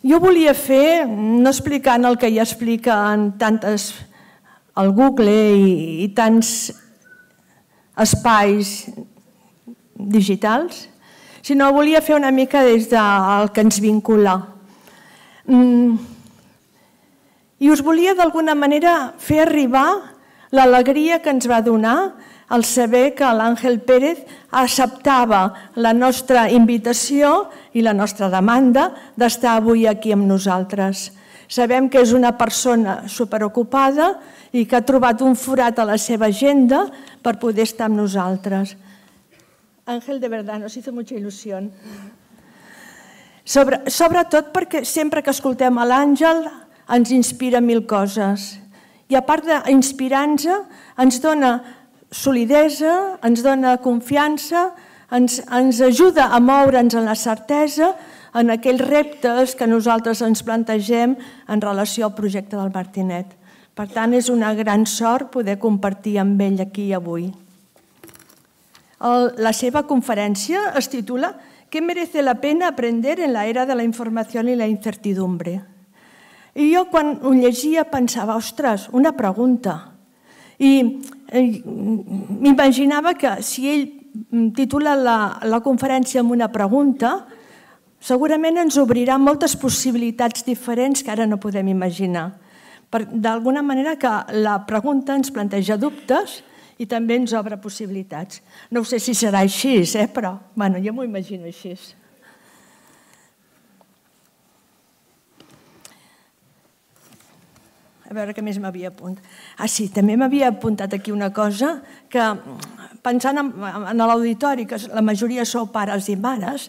Jo volia fer, no explicant el que ja explica en tantes, al Google i, i tants espais digitals, sinó volia fer una mica des del que ens vincula. Mm. I us volia d'alguna manera fer arribar l'alegria que ens va donar al saber que l'Àngel Pérez acceptava la nostra invitació i la nostra demanda d'estar avui aquí amb nosaltres. Sabem que és una persona superocupada i que ha trobat un forat a la seva agenda per poder estar amb nosaltres. Àngel, de verdad, nos hizo mucha ilusión. Sobre, sobretot perquè sempre que escoltem a l'Àngel ens inspira mil coses. I a part d'inspirar-nos, ens dona solidesa, ens dona confiança, ens, ens ajuda a moure'ns en la certesa en aquells reptes que nosaltres ens plantegem en relació al projecte del Martinet. Per tant, és una gran sort poder compartir amb ell aquí avui. El, la seva conferència es titula «Què merece la pena aprender en la era de la informació i la incertidumbre? I jo quan ho llegia pensava, ostres, una pregunta. I Eh, m'imaginava que si ell titula la, la conferència amb una pregunta, segurament ens obrirà moltes possibilitats diferents que ara no podem imaginar. D'alguna manera que la pregunta ens planteja dubtes i també ens obre possibilitats. No sé si serà així, eh? però bueno, jo m'ho imagino així. A veure què més m'havia apuntat. Ah, sí, també m'havia apuntat aquí una cosa que, mm, pensant en, en l'auditori, que la majoria sou pares i mares,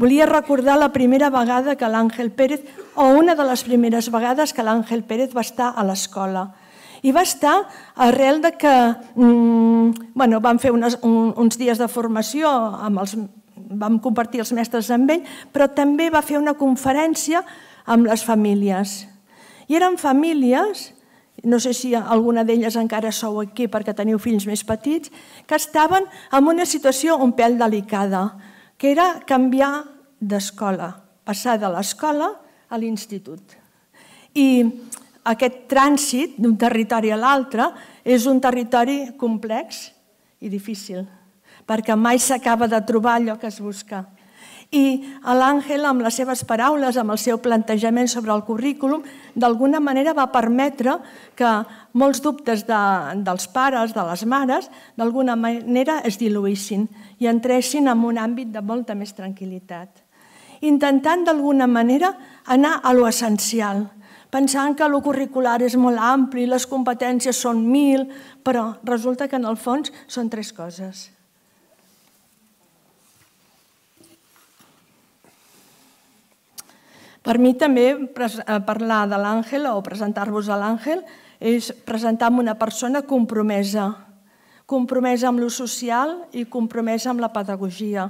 volia recordar la primera vegada que l'Àngel Pérez, o una de les primeres vegades que l'Àngel Pérez va estar a l'escola. I va estar arrel de que mm, bueno, vam fer unes, un, uns dies de formació amb els vam compartir els mestres amb ell, però també va fer una conferència amb les famílies. I eren famílies, no sé si alguna d'elles encara sou aquí perquè teniu fills més petits, que estaven en una situació un pèl delicada, que era canviar d'escola, passar de l'escola a l'institut. I aquest trànsit d'un territori a l'altre és un territori complex i difícil, perquè mai s'acaba de trobar allò que es busca. I l'Àngel, amb les seves paraules, amb el seu plantejament sobre el currículum, d'alguna manera va permetre que molts dubtes de, dels pares, de les mares, d'alguna manera es diluïssin i entressin en un àmbit de molta més tranquil·litat. Intentant, d'alguna manera, anar a lo essencial, pensant que lo curricular és molt ampli, les competències són mil, però resulta que en el fons són tres coses – Per mi també eh, parlar de l'àngel o presentar-vos a l'àngel és presentar una persona compromesa, compromesa amb lo social i compromesa amb la pedagogia.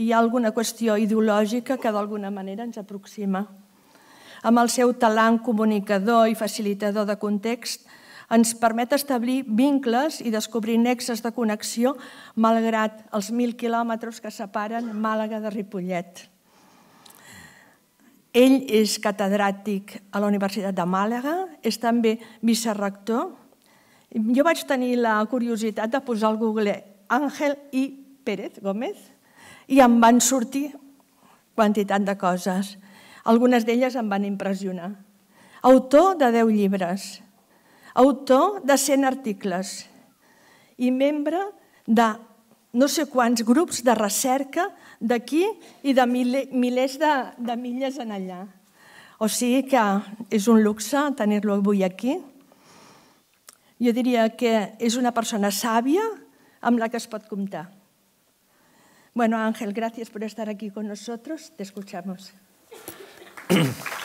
Hi ha alguna qüestió ideològica que d'alguna manera ens aproxima. Amb el seu talent comunicador i facilitador de context, ens permet establir vincles i descobrir nexes de connexió malgrat els mil quilòmetres que separen Màlaga de Ripollet. Ell és catedràtic a la Universitat de Màlaga, és també vicerrector. Jo vaig tenir la curiositat de posar al Google Àngel i Pérez Gómez i em van sortir quantitat de coses. Algunes d'elles em van impressionar. Autor de 10 llibres, autor de 100 articles i membre de no sé quants grups de recerca d'aquí i de milers de, de milles en allà. O sigui que és un luxe tenir-lo avui aquí. Jo diria que és una persona sàvia amb la que es pot comptar. Bueno, Ángel, gracias por estar aquí con nosotros. Te escuchamos.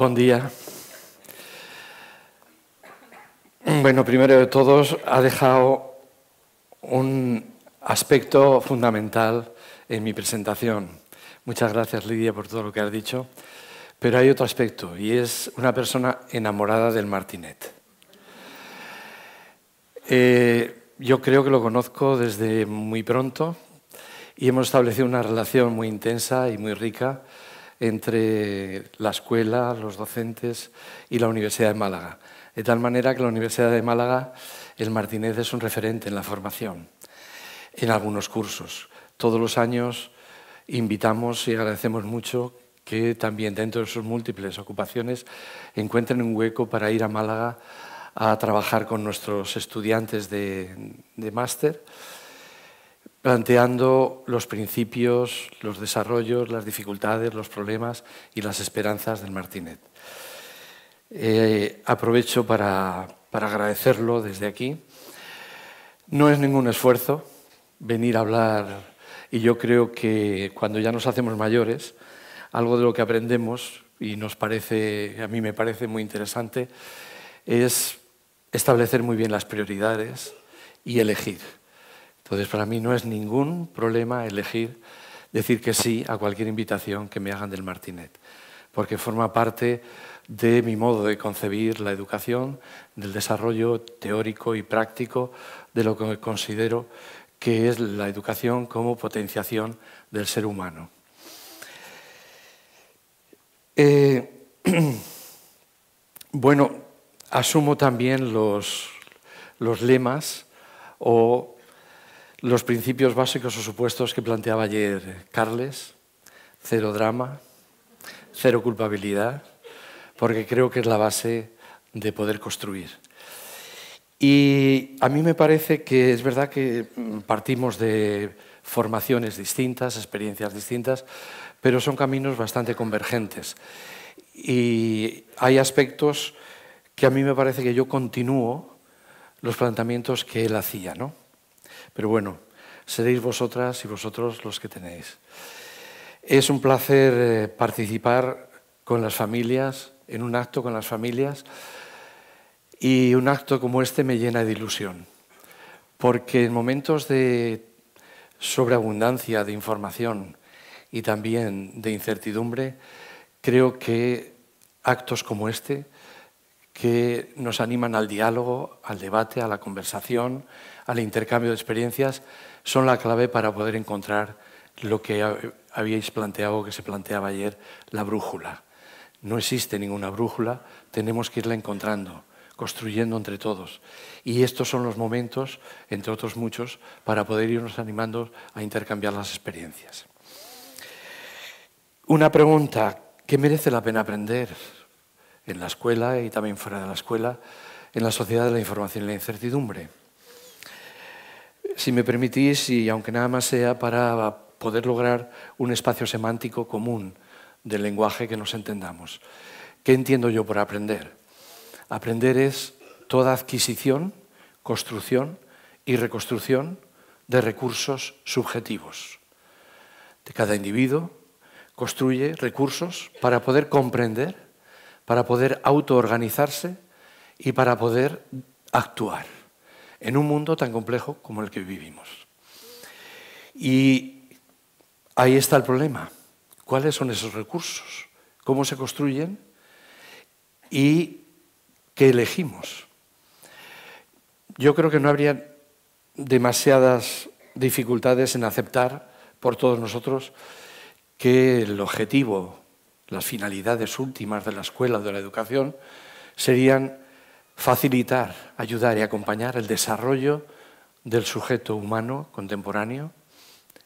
Buen día. Bueno, primero de todos, ha dejado un aspecto fundamental en mi presentación. Muchas gracias, Lidia, por todo lo que has dicho. Pero hay otro aspecto, y es una persona enamorada del Martinet. Eh, yo creo que lo conozco desde muy pronto y hemos establecido una relación muy intensa y muy rica entre la escuela, los docentes y la Universidad de Málaga. De tal manera que la Universidad de Málaga, el Martínez es un referente en la formación, en algunos cursos. Todos los años invitamos y agradecemos mucho que también dentro de sus múltiples ocupaciones encuentren un hueco para ir a Málaga a trabajar con nuestros estudiantes de, máster planteando los principios, los desarrollos, las dificultades, los problemas y las esperanzas del Martinet. Eh, aprovecho para, para agradecerlo desde aquí. No es ningún esfuerzo venir a hablar y yo creo que cuando ya nos hacemos mayores, algo de lo que aprendemos y nos parece, a mí me parece muy interesante, es establecer muy bien las prioridades y elegir. Entonces, para mí no es ningún problema elegir decir que sí a cualquier invitación que me hagan del Martinet, porque forma parte de mi modo de concebir la educación, del desarrollo teórico y práctico de lo que considero que es la educación como potenciación del ser humano. Eh, bueno, asumo también los, los lemas o los principios básicos o supuestos que planteaba ayer Carles, cero drama, cero culpabilidad, porque creo que es la base de poder construir. Y a mí me parece que es verdad que mm, partimos de formaciones distintas, experiencias distintas, pero son caminos bastante convergentes. Y hay aspectos que a mí me parece que yo continúo los planteamientos que él hacía, ¿no? Pero bueno, seréis vosotras y vosotros los que tenéis. Es un placer eh, participar con las familias, en un acto con las familias, y un acto como este me llena de ilusión, porque en momentos de sobreabundancia de información y también de incertidumbre, creo que actos como este, que nos animan al diálogo, al debate, a la conversación, al intercambio de experiencias son la clave para poder encontrar lo que habíais planteado, que se planteaba ayer, la brújula. No existe ninguna brújula, tenemos que irla encontrando, construyendo entre todos. Y estos son los momentos, entre otros muchos, para poder irnos animando a intercambiar las experiencias. Una pregunta, ¿qué merece la pena aprender en la escuela y también fuera de la escuela, en la sociedad de la información y la incertidumbre? si me permitís, y aunque nada más sea para poder lograr un espacio semántico común del lenguaje que nos entendamos. ¿Qué entiendo yo por aprender? Aprender es toda adquisición, construcción y reconstrucción de recursos subjetivos. De cada individuo construye recursos para poder comprender, para poder autoorganizarse y para poder actuar en un mundo tan complejo como el que vivimos. Y ahí está el problema. ¿Cuáles son esos recursos? ¿Cómo se construyen? ¿Y qué elegimos? Yo creo que no habría demasiadas dificultades en aceptar por todos nosotros que el objetivo, las finalidades últimas de la escuela, de la educación, serían facilitar, ayudar y acompañar el desarrollo del sujeto humano contemporáneo,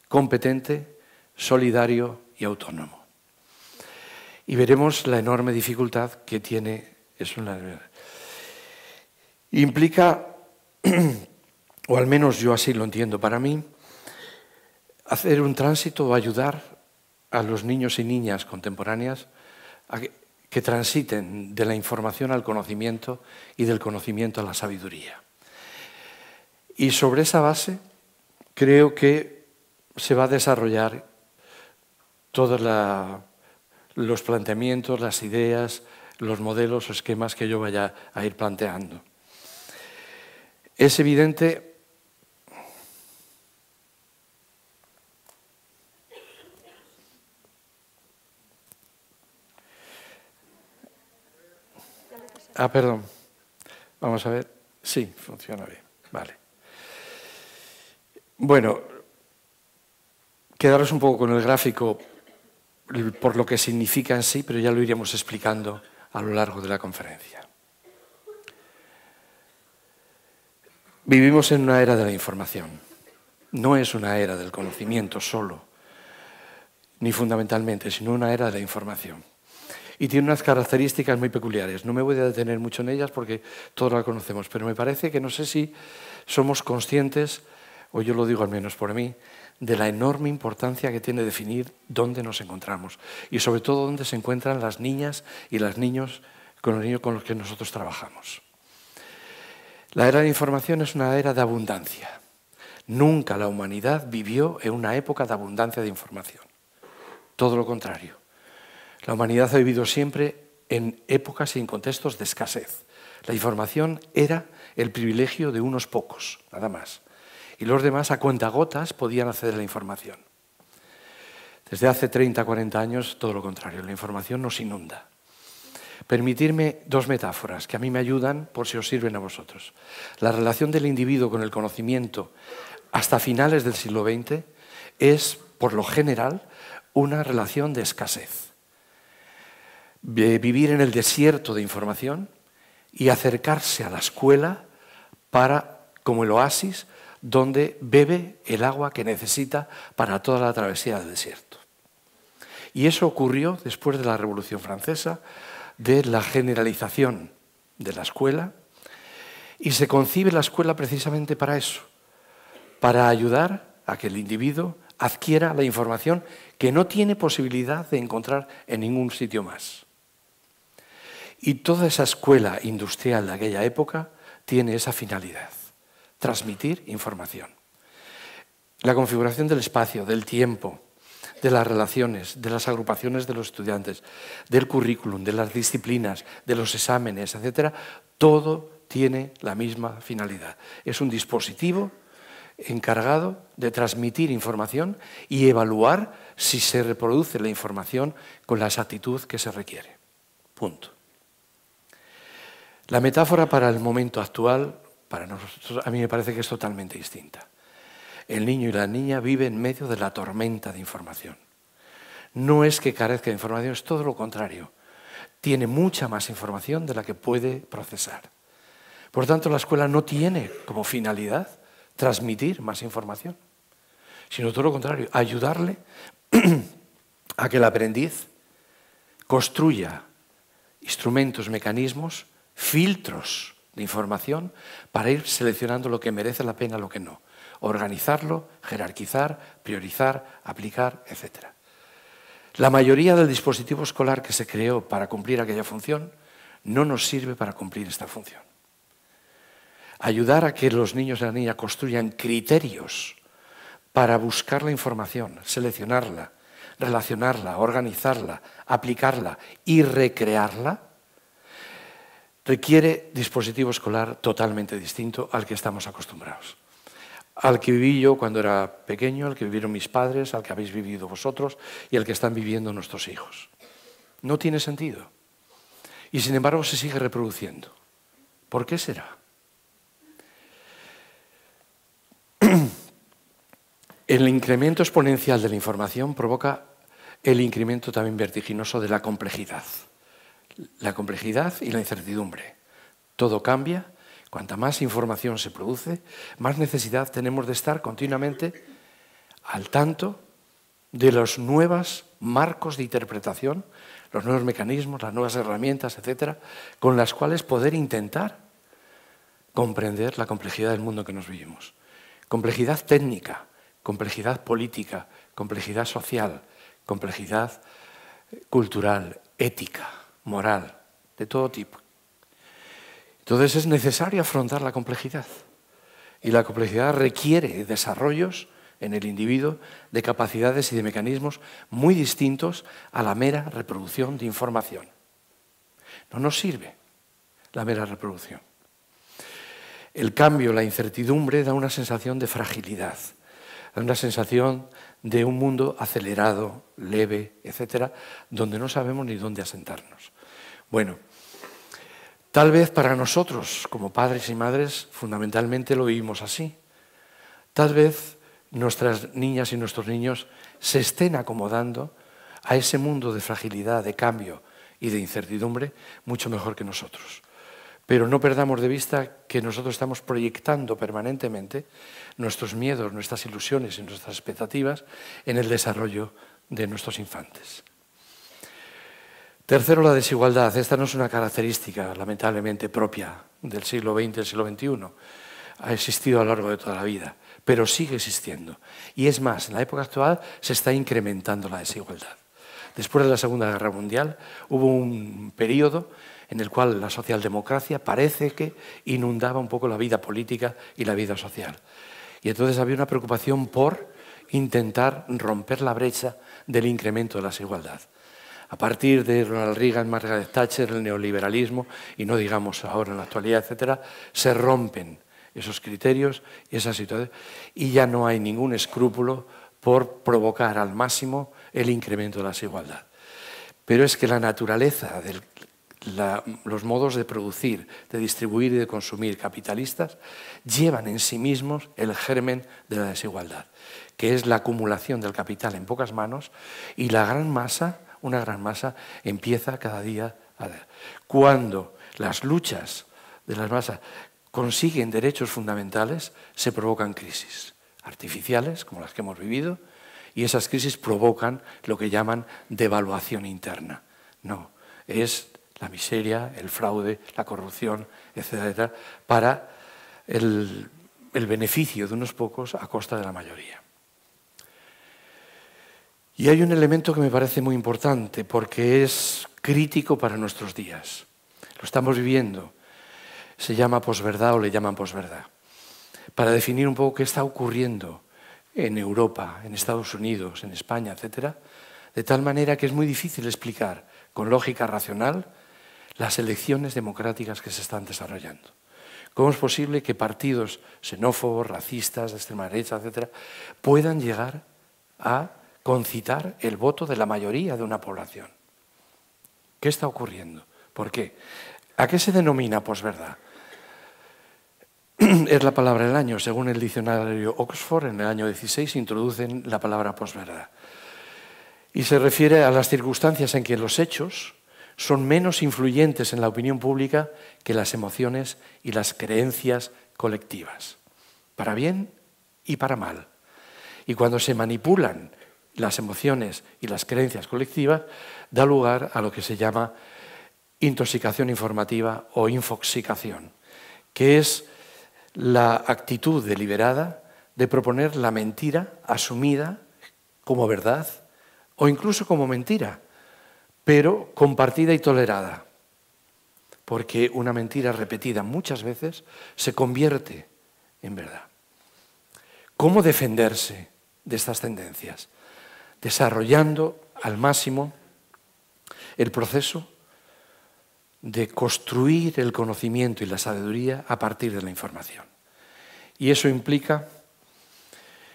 competente, solidario y autónomo. Y veremos la enorme dificultad que tiene eso. Implica, o al menos yo así lo entiendo para mí, hacer un tránsito o ayudar a los niños y niñas contemporáneas a que transiten de la información al conocimiento y del conocimiento a la sabiduría. Y sobre esa base creo que se va a desarrollar todos los planteamientos, las ideas, los modelos o esquemas que yo vaya a ir planteando. Es evidente Ah, perdón. Vamos a ver. Sí, funciona bien. Vale. Bueno, quedaros un poco con el gráfico por lo que significa en sí, pero ya lo iríamos explicando a lo largo de la conferencia. Vivimos en una era de la información. No es una era del conocimiento solo, ni fundamentalmente, sino una era de la información y tiene unas características muy peculiares. No me voy a detener mucho en ellas porque todos la conocemos, pero me parece que no sé si somos conscientes, o yo lo digo al menos por mí, de la enorme importancia que tiene definir dónde nos encontramos y sobre todo dónde se encuentran las niñas y los niños con los niños con los que nosotros trabajamos. La era de la información es una era de abundancia. Nunca la humanidad vivió en una época de abundancia de información. Todo lo contrario. La humanidad ha vivido siempre en épocas y en contextos de escasez. La información era el privilegio de unos pocos, nada más. Y los demás, a cuentagotas, podían acceder a la información. Desde hace 30, 40 años, todo lo contrario, la información nos inunda. Permitirme dos metáforas que a mí me ayudan por si os sirven a vosotros. La relación del individuo con el conocimiento hasta finales del siglo XX es, por lo general, una relación de escasez vivir en el desierto de información y acercarse a la escuela para, como el oasis, donde bebe el agua que necesita para toda la travesía del desierto. Y eso ocurrió después de la Revolución Francesa, de la generalización de la escuela, y se concibe la escuela precisamente para eso, para ayudar a que el individuo adquiera la información que no tiene posibilidad de encontrar en ningún sitio más. Y toda esa escuela industrial de aquella época tiene esa finalidad, transmitir información. La configuración del espacio, del tiempo, de las relaciones, de las agrupaciones de los estudiantes, del currículum, de las disciplinas, de los exámenes, etcétera, todo tiene la misma finalidad. Es un dispositivo encargado de transmitir información y evaluar si se reproduce la información con la exactitud que se requiere. Punto. La metáfora para el momento actual, para nosotros, a mí me parece que es totalmente distinta. El niño y la niña viven en medio de la tormenta de información. No es que carezca de información, es todo lo contrario. Tiene mucha más información de la que puede procesar. Por tanto, la escuela no tiene como finalidad transmitir más información, sino todo lo contrario, ayudarle a que el aprendiz construya instrumentos, mecanismos filtros de información para ir seleccionando lo que merece la pena, lo que no. Organizarlo, jerarquizar, priorizar, aplicar, etc. La mayoría del dispositivo escolar que se creó para cumplir aquella función no nos sirve para cumplir esta función. Ayudar a que los niños y la niña construyan criterios para buscar la información, seleccionarla, relacionarla, organizarla, aplicarla y recrearla, requiere dispositivo escolar totalmente distinto al que estamos acostumbrados. Al que viví yo cuando era pequeño, al que vivieron mis padres, al que habéis vivido vosotros y al que están viviendo nuestros hijos. No tiene sentido. Y sin embargo se sigue reproduciendo. ¿Por qué será? El incremento exponencial de la información provoca el incremento también vertiginoso de la complejidad la complejidad y la incertidumbre. Todo cambia, cuanta más información se produce, más necesidad tenemos de estar continuamente al tanto de los nuevos marcos de interpretación, los nuevos mecanismos, las nuevas herramientas, etcétera, con las cuales poder intentar comprender la complejidad del mundo que nos vivimos. Complejidad técnica, complejidad política, complejidad social, complejidad cultural, ética moral, de todo tipo. Entonces es necesario afrontar la complejidad. Y la complejidad requiere desarrollos en el individuo de capacidades y de mecanismos muy distintos a la mera reproducción de información. No nos sirve la mera reproducción. El cambio, la incertidumbre da una sensación de fragilidad, da una sensación de un mundo acelerado, leve, etcétera, donde no sabemos ni dónde asentarnos. Bueno, tal vez para nosotros, como padres y madres, fundamentalmente lo vivimos así. Tal vez nuestras niñas y nuestros niños se estén acomodando a ese mundo de fragilidad, de cambio y de incertidumbre mucho mejor que nosotros. Pero no perdamos de vista que nosotros estamos proyectando permanentemente nuestros miedos, nuestras ilusiones y nuestras expectativas en el desarrollo de nuestros infantes. Tercero, la desigualdad. Esta no es una característica, lamentablemente, propia del siglo XX, del siglo XXI. Ha existido a lo largo de toda la vida, pero sigue existiendo. Y es más, en la época actual se está incrementando la desigualdad. Después de la Segunda Guerra Mundial hubo un periodo en el cual la socialdemocracia parece que inundaba un poco la vida política y la vida social. Y entonces había una preocupación por intentar romper la brecha del incremento de la desigualdad. A partir de Ronald Reagan, Margaret Thatcher, el neoliberalismo, y no digamos ahora en la actualidad, etcétera, se rompen esos criterios y esas situaciones, y ya no hay ningún escrúpulo por provocar al máximo el incremento de la desigualdad. Pero es que la naturaleza del los modos de producir, de distribuir y de consumir capitalistas llevan en sí mismos el germen de la desigualdad, que es la acumulación del capital en pocas manos y la gran masa, una gran masa, empieza cada día a dar. Cuando las luchas de las masas consiguen derechos fundamentales, se provocan crisis artificiales, como las que hemos vivido, y esas crisis provocan lo que llaman devaluación interna. No, es la miseria, el fraude, la corrupción, etcétera, para el, el beneficio de unos pocos a costa de la mayoría. Y hay un elemento que me parece muy importante porque es crítico para nuestros días. Lo estamos viviendo. Se llama posverdad o le llaman posverdad. Para definir un poco qué está ocurriendo en Europa, en Estados Unidos, en España, etcétera, de tal manera que es muy difícil explicar con lógica racional las elecciones democráticas que se están desarrollando. ¿Cómo es posible que partidos xenófobos, racistas, de extrema derecha, etcétera, puedan llegar a concitar el voto de la mayoría de una población? ¿Qué está ocurriendo? ¿Por qué? ¿A qué se denomina posverdad? es la palabra del año. Según el diccionario Oxford, en el año 16 introducen la palabra posverdad. Y se refiere a las circunstancias en que los hechos, son menos influyentes en la opinión pública que las emociones y las creencias colectivas, para bien y para mal. Y cuando se manipulan las emociones y las creencias colectivas, da lugar a lo que se llama intoxicación informativa o infoxicación, que es la actitud deliberada de proponer la mentira asumida como verdad o incluso como mentira, pero compartida y tolerada. Porque una mentira repetida muchas veces se convierte en verdad. ¿Cómo defenderse de estas tendencias? Desarrollando al máximo el proceso de construir el conocimiento y la sabiduría a partir de la información. Y eso implica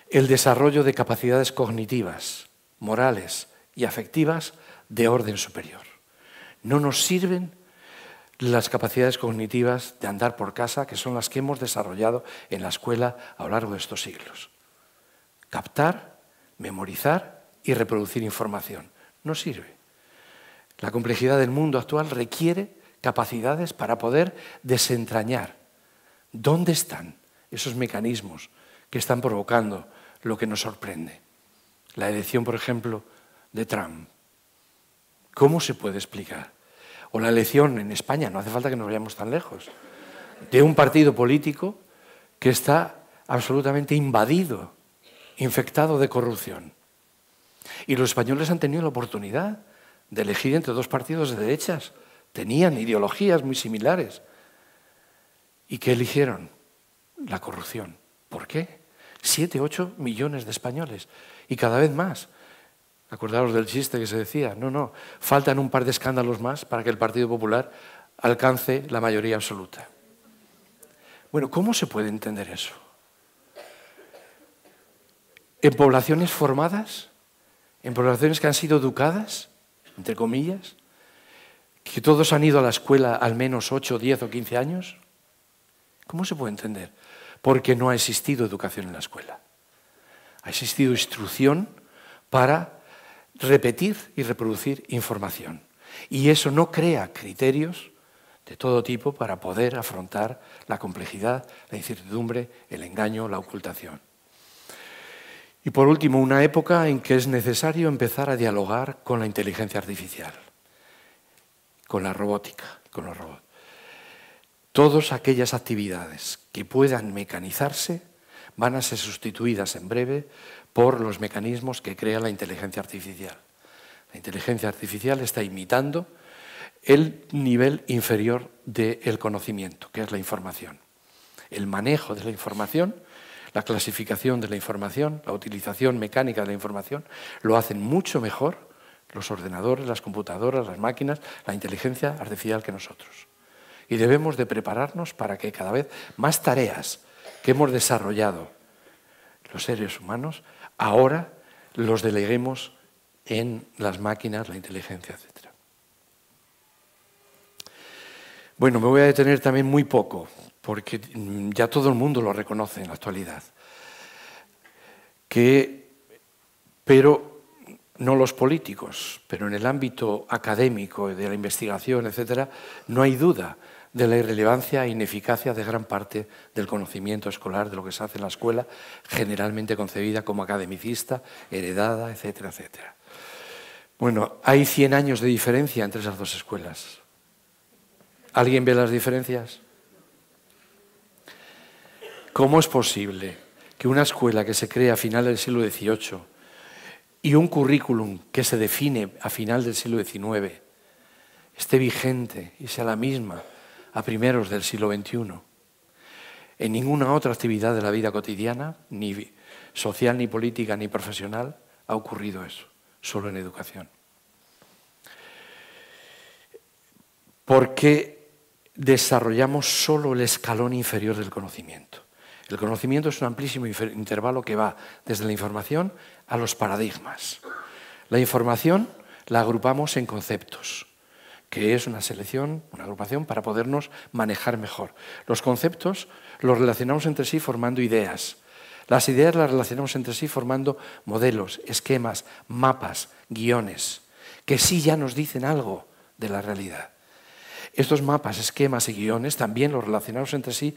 el desarrollo de capacidades cognitivas, morales y afectivas de orden superior. No nos sirven las capacidades cognitivas de andar por casa, que son las que hemos desarrollado en la escuela a lo largo de estos siglos. Captar, memorizar y reproducir información. No sirve. La complejidad del mundo actual requiere capacidades para poder desentrañar dónde están esos mecanismos que están provocando lo que nos sorprende. La elección, por ejemplo, de Trump ¿Cómo se puede explicar? O la elección en España, no hace falta que nos vayamos tan lejos, de un partido político que está absolutamente invadido, infectado de corrupción. Y los españoles han tenido la oportunidad de elegir entre dos partidos de derechas. Tenían ideologías muy similares. ¿Y qué eligieron? La corrupción. ¿Por qué? Siete, ocho millones de españoles. Y cada vez más. Acordaros del chiste que se decía. No, no, faltan un par de escándalos más para que el Partido Popular alcance la mayoría absoluta. Bueno, ¿cómo se puede entender eso? ¿En poblaciones formadas? ¿En poblaciones que han sido educadas? Entre comillas. ¿Que todos han ido a la escuela al menos 8, 10 o 15 años? ¿Cómo se puede entender? Porque no ha existido educación en la escuela. Ha existido instrucción para repetir y reproducir información. Y eso no crea criterios de todo tipo para poder afrontar la complejidad, la incertidumbre, el engaño, la ocultación. Y por último, una época en que es necesario empezar a dialogar con la inteligencia artificial, con la robótica, con los robots. Todas aquellas actividades que puedan mecanizarse van a ser sustituidas en breve por los mecanismos que crea la inteligencia artificial. La inteligencia artificial está imitando el nivel inferior del conocimiento, que es la información. El manejo de la información, la clasificación de la información, la utilización mecánica de la información, lo hacen mucho mejor los ordenadores, las computadoras, las máquinas, la inteligencia artificial que nosotros. Y debemos de prepararnos para que cada vez más tareas que hemos desarrollado los seres humanos ahora los deleguemos en las máquinas, la inteligencia, etc. Bueno, me voy a detener también muy poco, porque ya todo el mundo lo reconoce en la actualidad. Que, pero no los políticos, pero en el ámbito académico, de la investigación, etc., no hay duda de la irrelevancia e ineficacia de gran parte del conocimiento escolar de lo que se hace en la escuela, generalmente concebida como academicista, heredada, etcétera, etcétera. Bueno, hay 100 años de diferencia entre esas dos escuelas. ¿Alguien ve las diferencias? ¿Cómo es posible que una escuela que se crea a final del siglo XVIII y un currículum que se define a final del siglo XIX esté vigente y sea la misma a primeros del siglo XXI. En ninguna otra actividad de la vida cotidiana, ni social, ni política, ni profesional, ha ocurrido eso, solo en educación. Porque desarrollamos solo el escalón inferior del conocimiento. El conocimiento es un amplísimo intervalo que va desde la información a los paradigmas. La información la agrupamos en conceptos que es una selección, una agrupación, para podernos manejar mejor. Los conceptos los relacionamos entre sí formando ideas. Las ideas las relacionamos entre sí formando modelos, esquemas, mapas, guiones, que sí ya nos dicen algo de la realidad. Estos mapas, esquemas y guiones también los relacionamos entre sí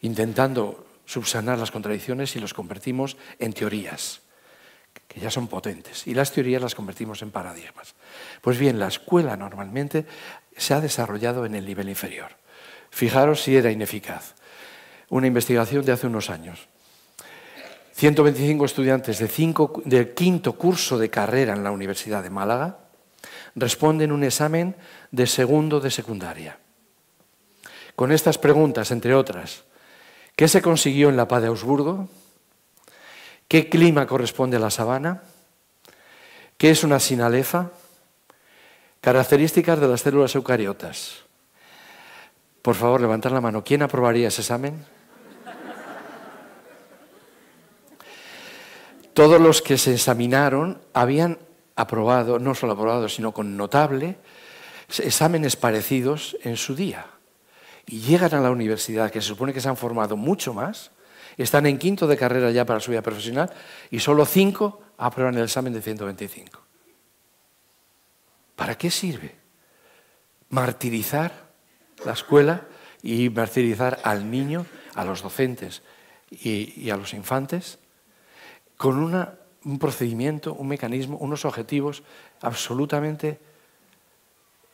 intentando subsanar las contradicciones y los convertimos en teorías que ya son potentes, y las teorías las convertimos en paradigmas. Pues bien, la escuela normalmente se ha desarrollado en el nivel inferior. Fijaros si era ineficaz. Una investigación de hace unos años. 125 estudiantes de del quinto curso de carrera en la Universidad de Málaga responden un examen de segundo de secundaria. Con estas preguntas, entre otras, ¿qué se consiguió en la paz de Augsburgo? ¿Qué clima corresponde a la sabana? ¿Qué es una sinalefa? Características de las células eucariotas. Por favor, levantar la mano. ¿Quién aprobaría ese examen? Todos los que se examinaron habían aprobado, no solo aprobado, sino con notable, exámenes parecidos en su día. Y llegan a la universidad, que se supone que se han formado mucho más, están en quinto de carrera ya para su vida profesional y solo cinco aprueban el examen de 125. ¿Para qué sirve? Martirizar la escuela y martirizar al niño, a los docentes y, a los infantes con un procedimiento, un mecanismo, unos objetivos absolutamente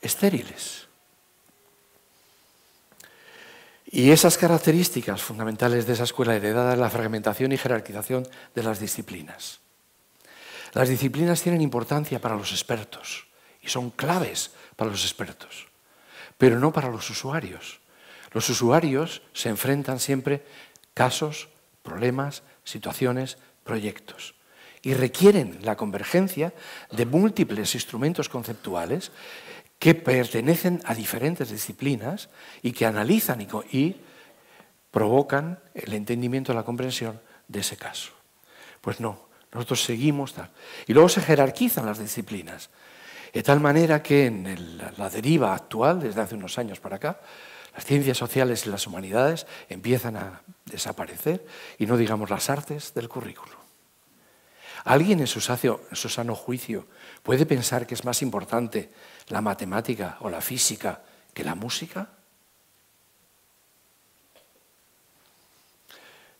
estériles. Y esas características fundamentales de esa escuela heredada es la fragmentación y jerarquización de las disciplinas. Las disciplinas tienen importancia para los expertos y son claves para los expertos, pero no para los usuarios. Los usuarios se enfrentan siempre casos, problemas, situaciones, proyectos y requieren la convergencia de múltiples instrumentos conceptuales que pertenecen a diferentes disciplinas y que analizan y, provocan el entendimiento, la comprensión de ese caso. Pues no, nosotros seguimos tal. Y luego se jerarquizan las disciplinas, de tal manera que en la deriva actual, desde hace unos años para acá, las ciencias sociales y las humanidades empiezan a desaparecer y no digamos las artes del currículo. ¿Alguien en su sano juicio puede pensar que es más importante la matemática o la física que la música?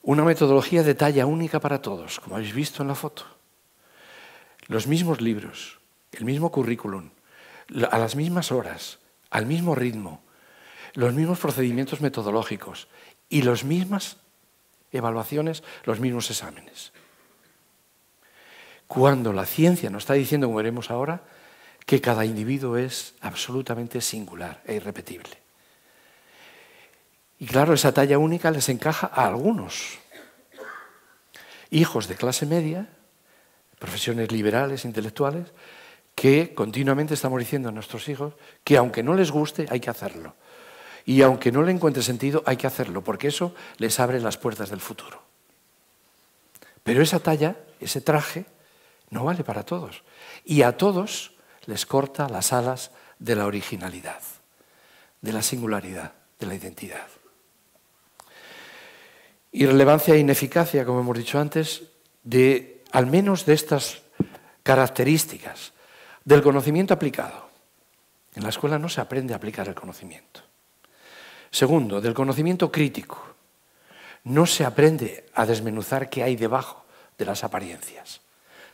Una metodología de talla única para todos, como habéis visto en la foto. Los mismos libros, el mismo currículum, a las mismas horas, al mismo ritmo, los mismos procedimientos metodológicos y las mismas evaluaciones, los mismos exámenes. Cuando la ciencia nos está diciendo, como veremos ahora, que cada individuo es absolutamente singular e irrepetible. Y claro, esa talla única les encaja a algunos. Hijos de clase media, profesiones liberales, intelectuales, que continuamente estamos diciendo a nuestros hijos que aunque no les guste, hay que hacerlo. Y aunque no le encuentre sentido, hay que hacerlo, porque eso les abre las puertas del futuro. Pero esa talla, ese traje, no vale para todos. Y a todos les corta las alas de la originalidad, de la singularidad, de la identidad. Irrelevancia e ineficacia, como hemos dicho antes, de al menos de estas características del conocimiento aplicado. En la escuela no se aprende a aplicar el conocimiento. Segundo, del conocimiento crítico. No se aprende a desmenuzar qué hay debajo de las apariencias.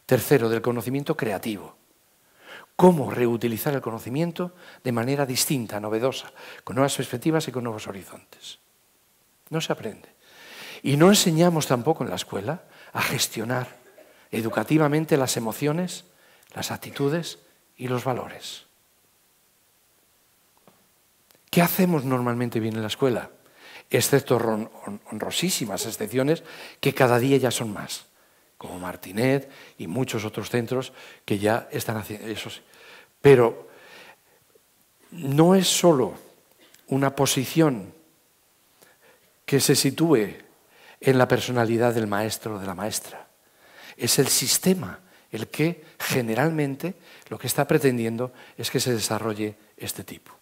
Tercero, del conocimiento creativo cómo reutilizar el conocimiento de manera distinta, novedosa, con nuevas perspectivas y con nuevos horizontes. No se aprende. Y no enseñamos tampoco en la escuela a gestionar educativamente las emociones, las actitudes y los valores. ¿Qué hacemos normalmente bien en la escuela? Excepto honrosísimas excepciones que cada día ya son más como Martinet y muchos otros centros que ya están haciendo eso. Pero no es solo una posición que se sitúe en la personalidad del maestro o de la maestra. Es el sistema el que generalmente lo que está pretendiendo es que se desarrolle este tipo.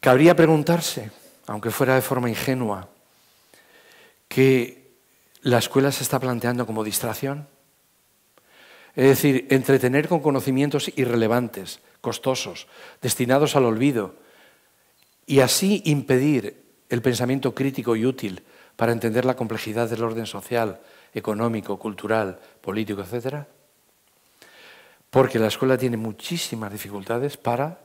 Cabría preguntarse, aunque fuera de forma ingenua, que la escuela se está planteando como distracción. Es decir, entretener con conocimientos irrelevantes, costosos, destinados al olvido, y así impedir el pensamiento crítico y útil para entender la complejidad del orden social, económico, cultural, político, etc. Porque la escuela tiene muchísimas dificultades para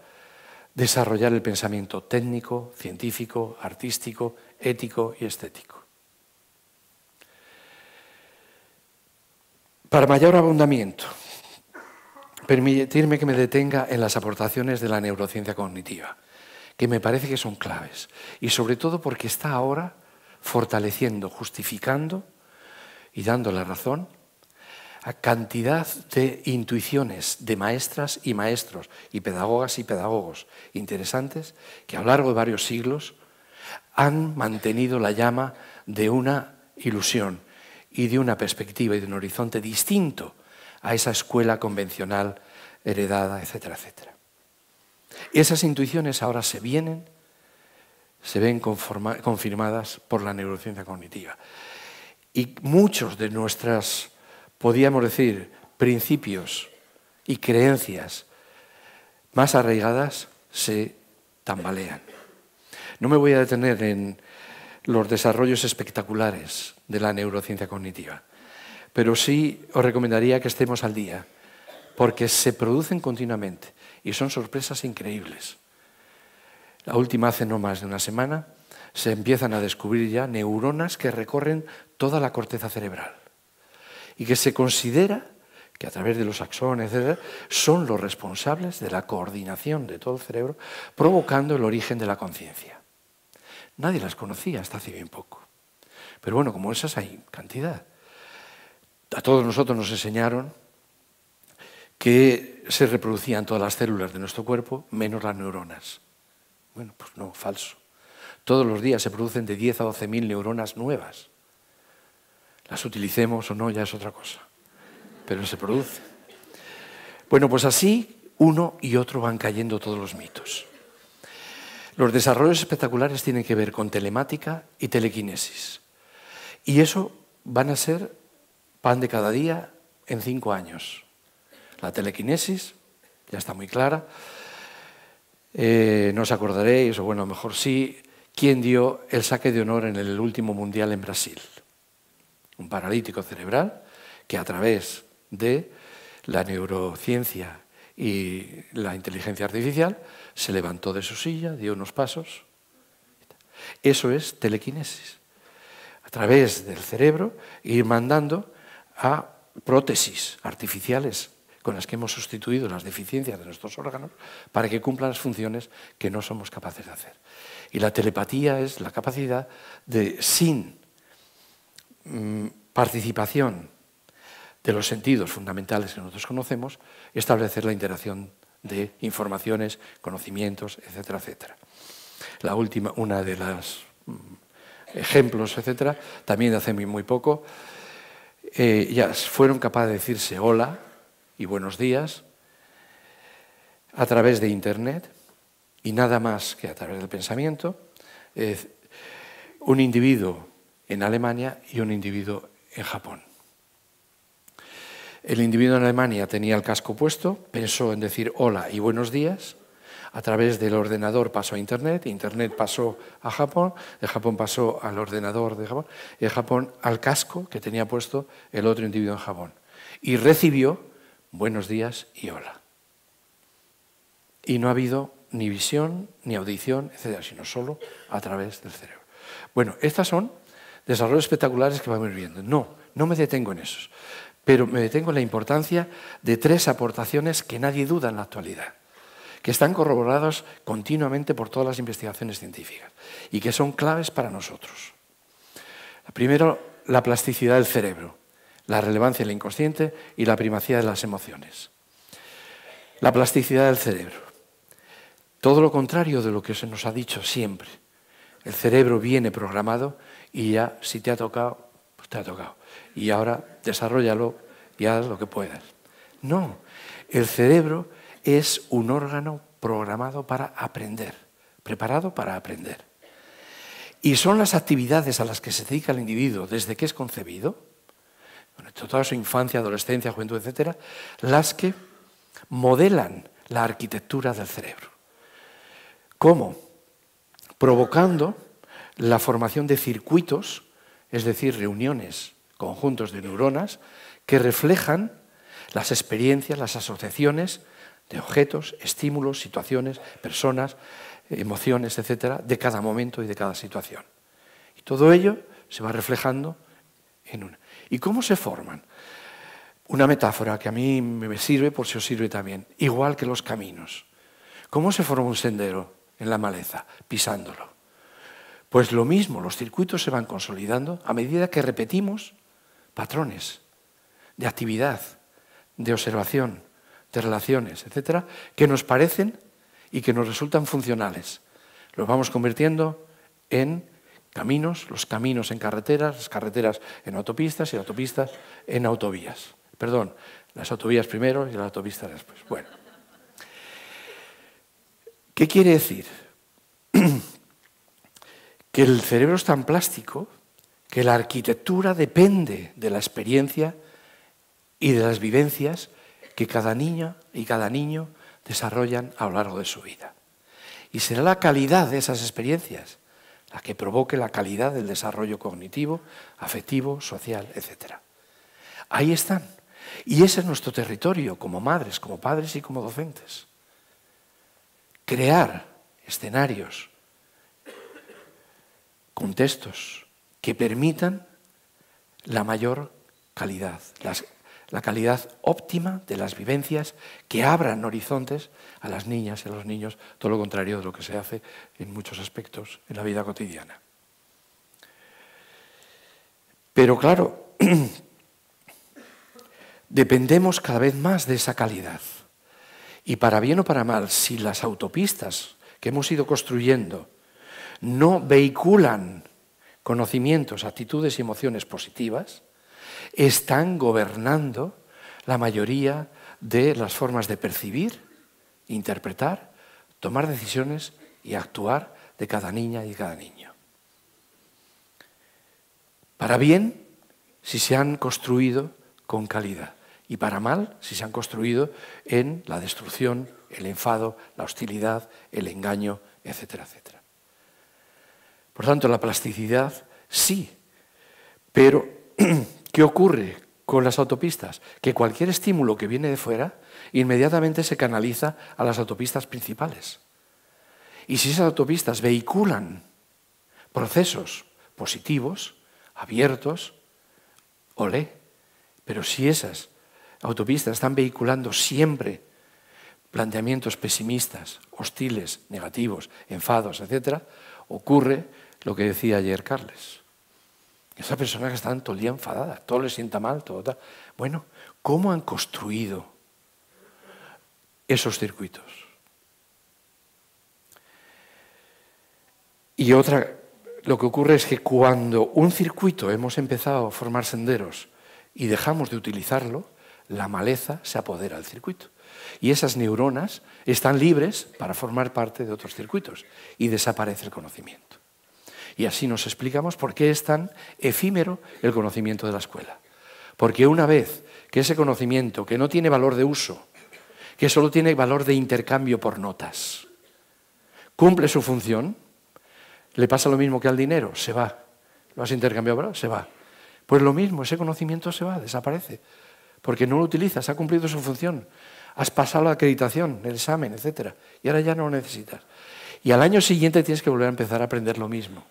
desarrollar el pensamiento técnico, científico, artístico, ético y estético. Para mayor abundamiento, permitirme que me detenga en las aportaciones de la neurociencia cognitiva, que me parece que son claves, y sobre todo porque está ahora fortaleciendo, justificando y dando la razón a cantidad de intuiciones de maestras y maestros y pedagogas y pedagogos interesantes que a lo largo de varios siglos han mantenido la llama de una ilusión y de una perspectiva y de un horizonte distinto a esa escuela convencional heredada, etcétera, etcétera. Esas intuiciones ahora se vienen, se ven confirmadas por la neurociencia cognitiva. Y muchos de nuestras, podríamos decir, principios y creencias más arraigadas se tambalean. No me voy a detener en los desarrollos espectaculares de la neurociencia cognitiva. Pero sí os recomendaría que estemos al día, porque se producen continuamente y son sorpresas increíbles. La última hace no más de una semana se empiezan a descubrir ya neuronas que recorren toda la corteza cerebral y que se considera que a través de los axones, etc., son los responsables de la coordinación de todo el cerebro, provocando el origen de la conciencia. Nadie las conocía hasta hace bien poco. Pero bueno, como esas hay cantidad. A todos nosotros nos enseñaron que se reproducían todas las células de nuestro cuerpo, menos las neuronas. Bueno, pues no, falso. Todos los días se producen de 10 a 12 mil neuronas nuevas. Las utilicemos o no ya es otra cosa, pero se produce. Bueno, pues así uno y otro van cayendo todos los mitos. Los desarrollos espectaculares tienen que ver con telemática y telequinesis. Y eso van a ser pan de cada día en cinco años. La telequinesis, ya está muy clara. Eh, no os acordaréis, o bueno, mejor sí, quién dio el saque de honor en el último mundial en Brasil. Un paralítico cerebral que a través de la neurociencia y la inteligencia artificial se levantó de su silla, dio unos pasos. Eso es telequinesis través del cerebro ir mandando a prótesis artificiales con las que hemos sustituido las deficiencias de nuestros órganos para que cumplan las funciones que no somos capaces de hacer. Y la telepatía es la capacidad de, sin mm, participación de los sentidos fundamentales que nosotros conocemos, establecer la interacción de informaciones, conocimientos, etcétera, etcétera. La última, una de las mm, ejemplos, etcétera, también hace muy poco, eh, ya fueron capaces de decirse hola y buenos días a través de Internet y nada más que a través del pensamiento, un individuo en Alemania y un individuo en Japón. El individuo en Alemania tenía el casco puesto, pensó en decir hola y buenos días, a través del ordenador pasó a Internet, Internet pasó a Japón, de Japón pasó al ordenador de Japón, y de Japón al casco que tenía puesto el otro individuo en Japón. Y recibió buenos días y hola. Y no ha habido ni visión, ni audición, etcétera, sino solo a través del cerebro. Bueno, estas son desarrollos espectaculares que vamos viendo. No, no me detengo en esos, pero me detengo en la importancia de tres aportaciones que nadie duda en la actualidad que están corroboradas continuamente por todas las investigaciones científicas y que son claves para nosotros. Primero, la plasticidad del cerebro, la relevancia del inconsciente y la primacía de las emociones. La plasticidad del cerebro. Todo lo contrario de lo que se nos ha dicho siempre. El cerebro viene programado y ya si te ha tocado, pues te ha tocado. Y ahora desarrollalo y haz lo que puedas. No, el cerebro es un órgano programado para aprender, preparado para aprender. Y son las actividades a las que se dedica el individuo desde que es concebido, toda su infancia, adolescencia, juventud, etcétera, las que modelan la arquitectura del cerebro. ¿Cómo? Provocando la formación de circuitos, es decir, reuniones, conjuntos de neuronas, que reflejan las experiencias, las asociaciones de objetos, estímulos, situaciones, personas, emociones, etcétera, de cada momento y de cada situación. Y todo ello se va reflejando en una. ¿Y cómo se forman? Una metáfora que a mí me sirve por si os sirve también, igual que los caminos. ¿Cómo se forma un sendero en la maleza? Pisándolo. Pues lo mismo, los circuitos se van consolidando a medida que repetimos patrones de actividad, de observación, de relaciones, etcétera, que nos parecen y que nos resultan funcionales. Los vamos convirtiendo en caminos, los caminos en carreteras, las carreteras en autopistas y las autopistas en autovías. Perdón, las autovías primero y las autopistas después. Bueno. ¿Qué quiere decir? que el cerebro es tan plástico que la arquitectura depende de la experiencia y de las vivencias que cada niña y cada niño desarrollan a lo largo de su vida. Y será la calidad de esas experiencias la que provoque la calidad del desarrollo cognitivo, afectivo, social, etc. Ahí están. Y ese es nuestro territorio como madres, como padres y como docentes. Crear escenarios, contextos que permitan la mayor calidad, las la calidad óptima de las vivencias que abran horizontes a las niñas y a los niños, todo lo contrario de lo que se hace en muchos aspectos en la vida cotidiana. Pero claro, dependemos cada vez más de esa calidad. Y para bien o para mal, si las autopistas que hemos ido construyendo no vehiculan conocimientos, actitudes y emociones positivas, están gobernando la mayoría de las formas de percibir, interpretar, tomar decisiones y actuar de cada niña y cada niño. Para bien, si se han construido con calidad, y para mal, si se han construido en la destrucción, el enfado, la hostilidad, el engaño, etcétera, etcétera. Por tanto, la plasticidad sí, pero ¿Qué ocurre con las autopistas? Que cualquier estímulo que viene de fuera inmediatamente se canaliza a las autopistas principales. Y si esas autopistas vehiculan procesos positivos, abiertos, olé, pero si esas autopistas están vehiculando siempre planteamientos pesimistas, hostiles, negativos, enfados, etc., ocurre lo que decía ayer Carles. Esa persona que están todo el día enfadada, todo le sienta mal, todo tal. Bueno, ¿cómo han construido esos circuitos? Y otra, lo que ocurre es que cuando un circuito hemos empezado a formar senderos y dejamos de utilizarlo, la maleza se apodera del circuito. Y esas neuronas están libres para formar parte de otros circuitos y desaparece el conocimiento. Y así nos explicamos por qué es tan efímero el conocimiento de la escuela. Porque una vez que ese conocimiento, que no tiene valor de uso, que solo tiene valor de intercambio por notas, cumple su función, le pasa lo mismo que al dinero, se va. Lo has intercambiado, Se va. Pues lo mismo, ese conocimiento se va, desaparece, porque no lo utilizas, ha cumplido su función, has pasado la acreditación, el examen, etc. Y ahora ya no lo necesitas. Y al año siguiente tienes que volver a empezar a aprender lo mismo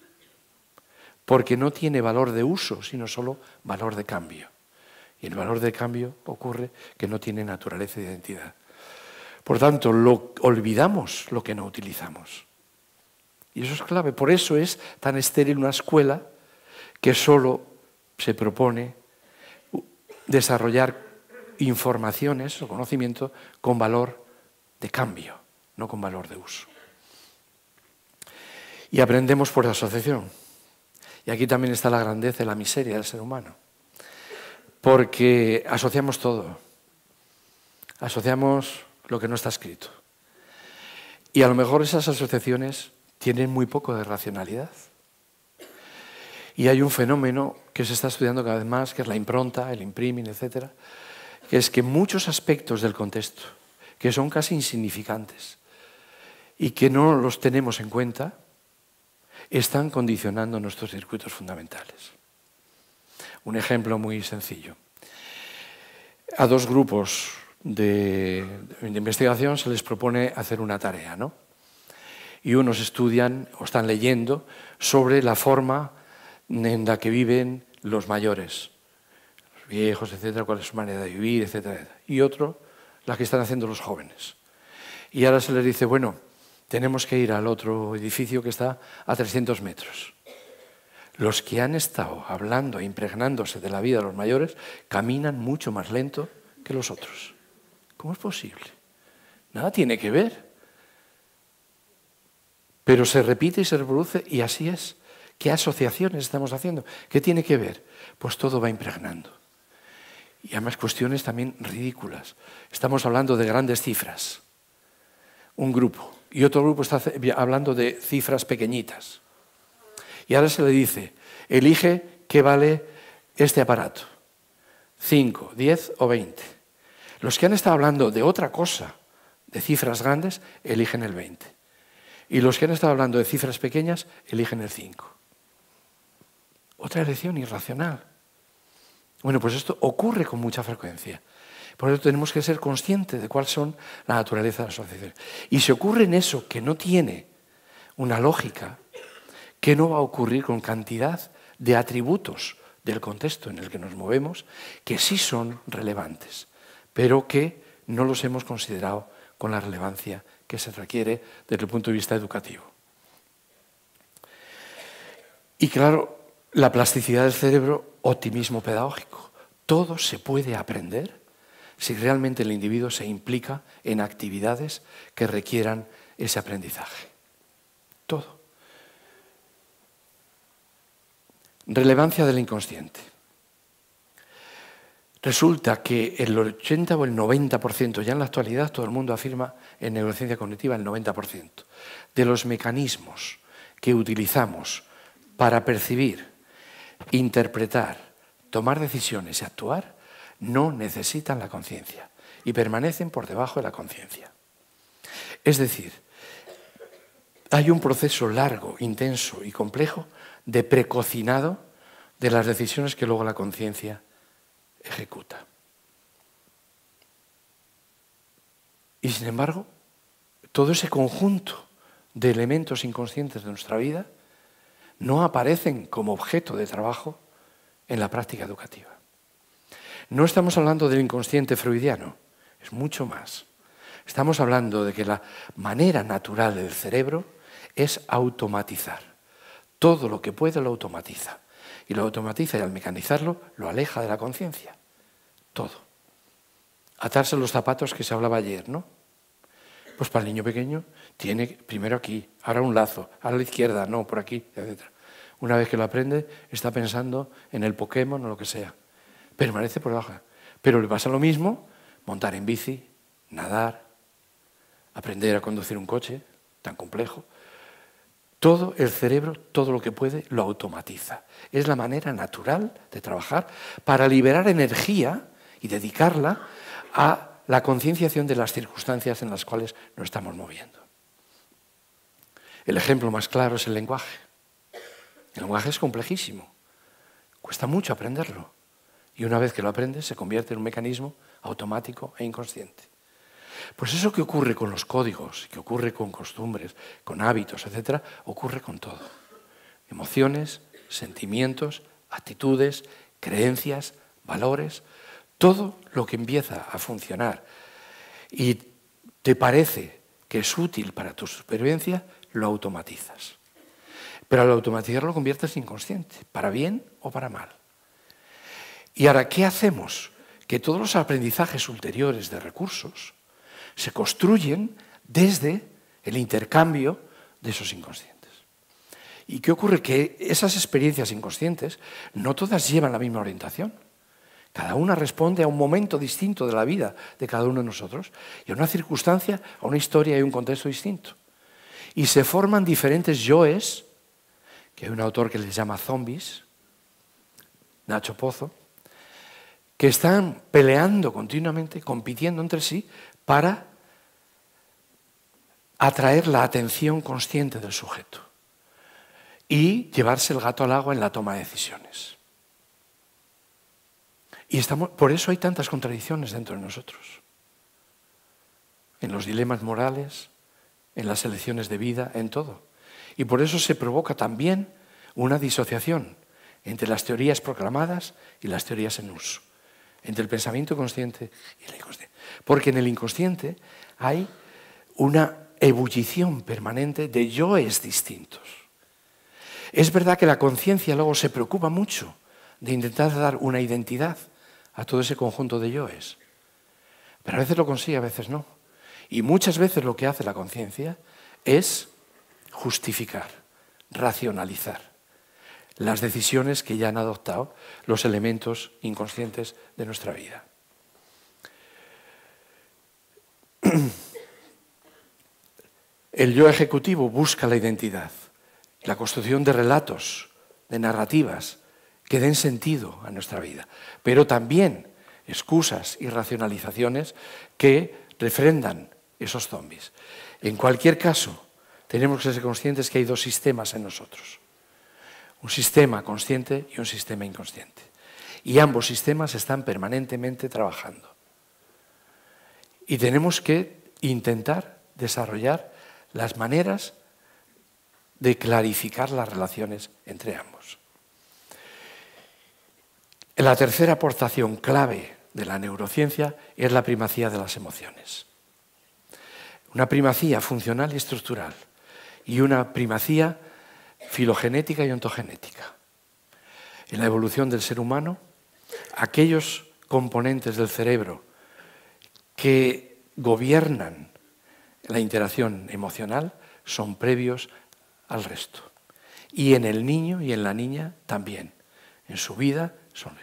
porque no tiene valor de uso, sino solo valor de cambio. Y el valor de cambio ocurre que no tiene naturaleza de identidad. Por tanto, olvidamos lo que no utilizamos. Y eso es clave. Por eso es tan estéril una escuela que solo se propone desarrollar informaciones o conocimiento con valor de cambio, no con valor de uso. Y aprendemos por la asociación. Y aquí también está la grandeza y la miseria del ser humano. Porque asociamos todo. Asociamos lo que no está escrito. Y a lo mejor esas asociaciones tienen muy poco de racionalidad. Y hay un fenómeno que se está estudiando cada vez más, que es la impronta, el impriming, etc., que es que muchos aspectos del contexto, que son casi insignificantes y que no los tenemos en cuenta, están condicionando nuestros circuitos fundamentales. Un ejemplo muy sencillo. A dos grupos de, investigación se les propone hacer una tarea, ¿no? Y unos estudian o están leyendo sobre la forma en la que viven los mayores, los viejos, etcétera, cuál es su manera de vivir, etcétera, etcétera. Y otro, la que están haciendo los jóvenes. Y ahora se les dice, bueno, tenemos que ir al otro edificio que está a 300 metros. Los que han estado hablando e impregnándose de la vida de los mayores caminan mucho más lento que los otros. ¿Cómo es posible? Nada tiene que ver. Pero se repite y se reproduce y así es. ¿Qué asociaciones estamos haciendo? ¿Qué tiene que ver? Pues todo va impregnando. Y además cuestiones también ridículas. Estamos hablando de grandes cifras. Un grupo y otro grupo está hablando de cifras pequeñitas. Y ahora se le dice, elige qué vale este aparato, 5, 10 o 20. Los que han estado hablando de otra cosa, de cifras grandes, eligen el 20. Y los que han estado hablando de cifras pequeñas, eligen el 5. Otra elección irracional. Bueno, pues esto ocurre con mucha frecuencia. Por eso tenemos que ser conscientes de cuál son la naturaleza de las asociaciones. Y se ocurre en eso que no tiene una lógica, que no va a ocurrir con cantidad de atributos del contexto en el que nos movemos que sí son relevantes, pero que no los hemos considerado con la relevancia que se requiere desde el punto de vista educativo? Y claro, la plasticidad del cerebro, optimismo pedagógico. Todo se puede aprender si realmente el individuo se implica en actividades que requieran ese aprendizaje. Todo. Relevancia del inconsciente. Resulta que el 80 o el 90%, ya en la actualidad todo el mundo afirma en neurociencia cognitiva el 90%, de los mecanismos que utilizamos para percibir, interpretar, tomar decisiones y actuar, no necesitan la conciencia y permanecen por debajo de la conciencia. Es decir, hay un proceso largo, intenso y complejo de precocinado de las decisiones que luego la conciencia ejecuta. Y sin embargo, todo ese conjunto de elementos inconscientes de nuestra vida no aparecen como objeto de trabajo en la práctica educativa. No estamos hablando del inconsciente freudiano, es mucho más. Estamos hablando de que la manera natural del cerebro es automatizar. Todo lo que puede lo automatiza. Y lo automatiza y al mecanizarlo lo aleja de la conciencia. Todo. Atarse los zapatos que se hablaba ayer, ¿no? Pues para el niño pequeño tiene primero aquí, ahora un lazo, ahora a la izquierda, no, por aquí, etc. Una vez que lo aprende, está pensando en el Pokémon o lo que sea permanece por debajo. Pero le pasa lo mismo montar en bici, nadar, aprender a conducir un coche tan complejo. Todo el cerebro, todo lo que puede, lo automatiza. Es la manera natural de trabajar para liberar energía y dedicarla a la concienciación de las circunstancias en las cuales nos estamos moviendo. El ejemplo más claro es el lenguaje. El lenguaje es complejísimo. Cuesta mucho aprenderlo. Y una vez que lo aprendes, se convierte en un mecanismo automático e inconsciente. Pues eso que ocurre con los códigos, que ocurre con costumbres, con hábitos, etc., ocurre con todo. Emociones, sentimientos, actitudes, creencias, valores, todo lo que empieza a funcionar y te parece que es útil para tu supervivencia, lo automatizas. Pero al automatizarlo lo conviertes en inconsciente, para bien o para mal. Y ahora, ¿qué hacemos? Que todos los aprendizajes ulteriores de recursos se construyen desde el intercambio de esos inconscientes. ¿Y qué ocurre? Que esas experiencias inconscientes no todas llevan la misma orientación. Cada una responde a un momento distinto de la vida de cada uno de nosotros y a una circunstancia, a una historia y a un contexto distinto. Y se forman diferentes yoes, que hay un autor que les llama zombies, Nacho Pozo, que están peleando continuamente, compitiendo entre sí, para atraer la atención consciente del sujeto y llevarse el gato al agua en la toma de decisiones. Y por eso hay tantas contradicciones dentro de nosotros, en los dilemas morales, en las elecciones de vida, en todo. Y por eso se provoca también una disociación entre las teorías proclamadas y las teorías en uso entre el pensamiento consciente y el inconsciente. Porque en el inconsciente hay una ebullición permanente de yoes distintos. Es verdad que la conciencia luego se preocupa mucho de intentar dar una identidad a todo ese conjunto de yoes. Pero a veces lo consigue, a veces no. Y muchas veces lo que hace la conciencia es justificar, racionalizar las decisiones que ya han adoptado los elementos inconscientes de nuestra vida. El yo ejecutivo busca la identidad, la construcción de relatos, de narrativas que den sentido a nuestra vida, pero también excusas y racionalizaciones que refrendan esos zombies. En cualquier caso, tenemos que ser conscientes que hay dos sistemas en nosotros un sistema consciente y un sistema inconsciente. Y ambos sistemas están permanentemente trabajando. Y tenemos que intentar desarrollar las maneras de clarificar las relaciones entre ambos. La tercera aportación clave de la neurociencia es la primacía de las emociones. Una primacía funcional y estructural y una primacía filogenética y ontogenética. En la evolución del ser humano, aquellos componentes del cerebro que gobiernan la interacción emocional son previos al resto. Y en el niño y en la niña también. En su vida son.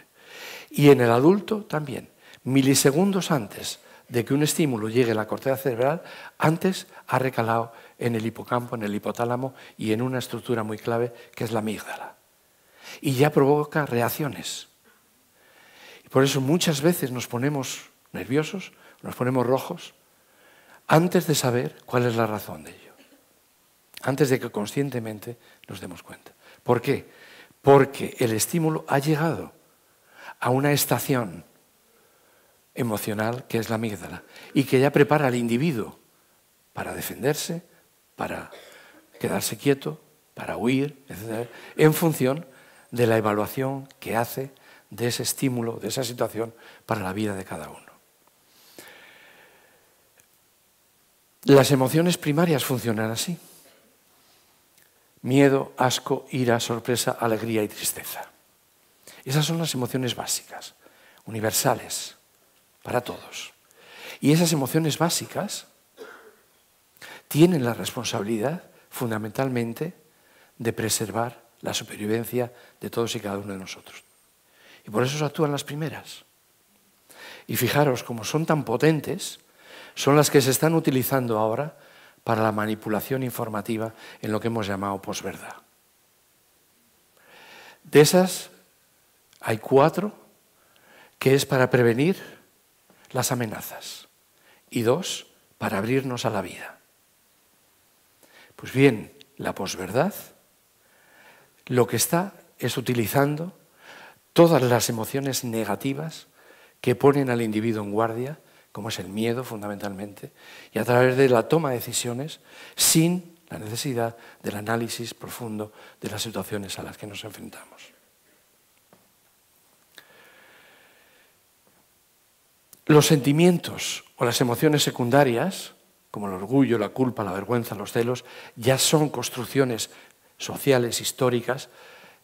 Y en el adulto también. Milisegundos antes de que un estímulo llegue a la corteza cerebral, antes ha recalado en el hipocampo, en el hipotálamo y en una estructura muy clave que es la amígdala. Y ya provoca reacciones. por eso muchas veces nos ponemos nerviosos, nos ponemos rojos, antes de saber cuál es la razón de ello. Antes de que conscientemente nos demos cuenta. ¿Por qué? Porque el estímulo ha llegado a una estación emocional que es la amígdala y que ya prepara al individuo para defenderse, para quedarse quieto, para huir, etc., en función de la evaluación que hace de ese estímulo, de esa situación para la vida de cada uno. Las emociones primarias funcionan así. Miedo, asco, ira, sorpresa, alegría y tristeza. Esas son las emociones básicas, universales, para todos. Y esas emociones básicas tienen la responsabilidad fundamentalmente de preservar la supervivencia de todos y cada uno de nosotros. Y por eso se actúan las primeras. Y fijaros, como son tan potentes, son las que se están utilizando ahora para la manipulación informativa en lo que hemos llamado posverdad. De esas hay cuatro que es para prevenir las amenazas y dos para abrirnos a la vida. Pues bien, la posverdad lo que está es utilizando todas las emociones negativas que ponen al individuo en guardia, como es el miedo fundamentalmente, y a través de la toma de decisiones sin la necesidad del análisis profundo de las situaciones a las que nos enfrentamos. Los sentimientos o las emociones secundarias como el orgullo, la culpa, la vergüenza, los celos, ya son construcciones sociales, históricas,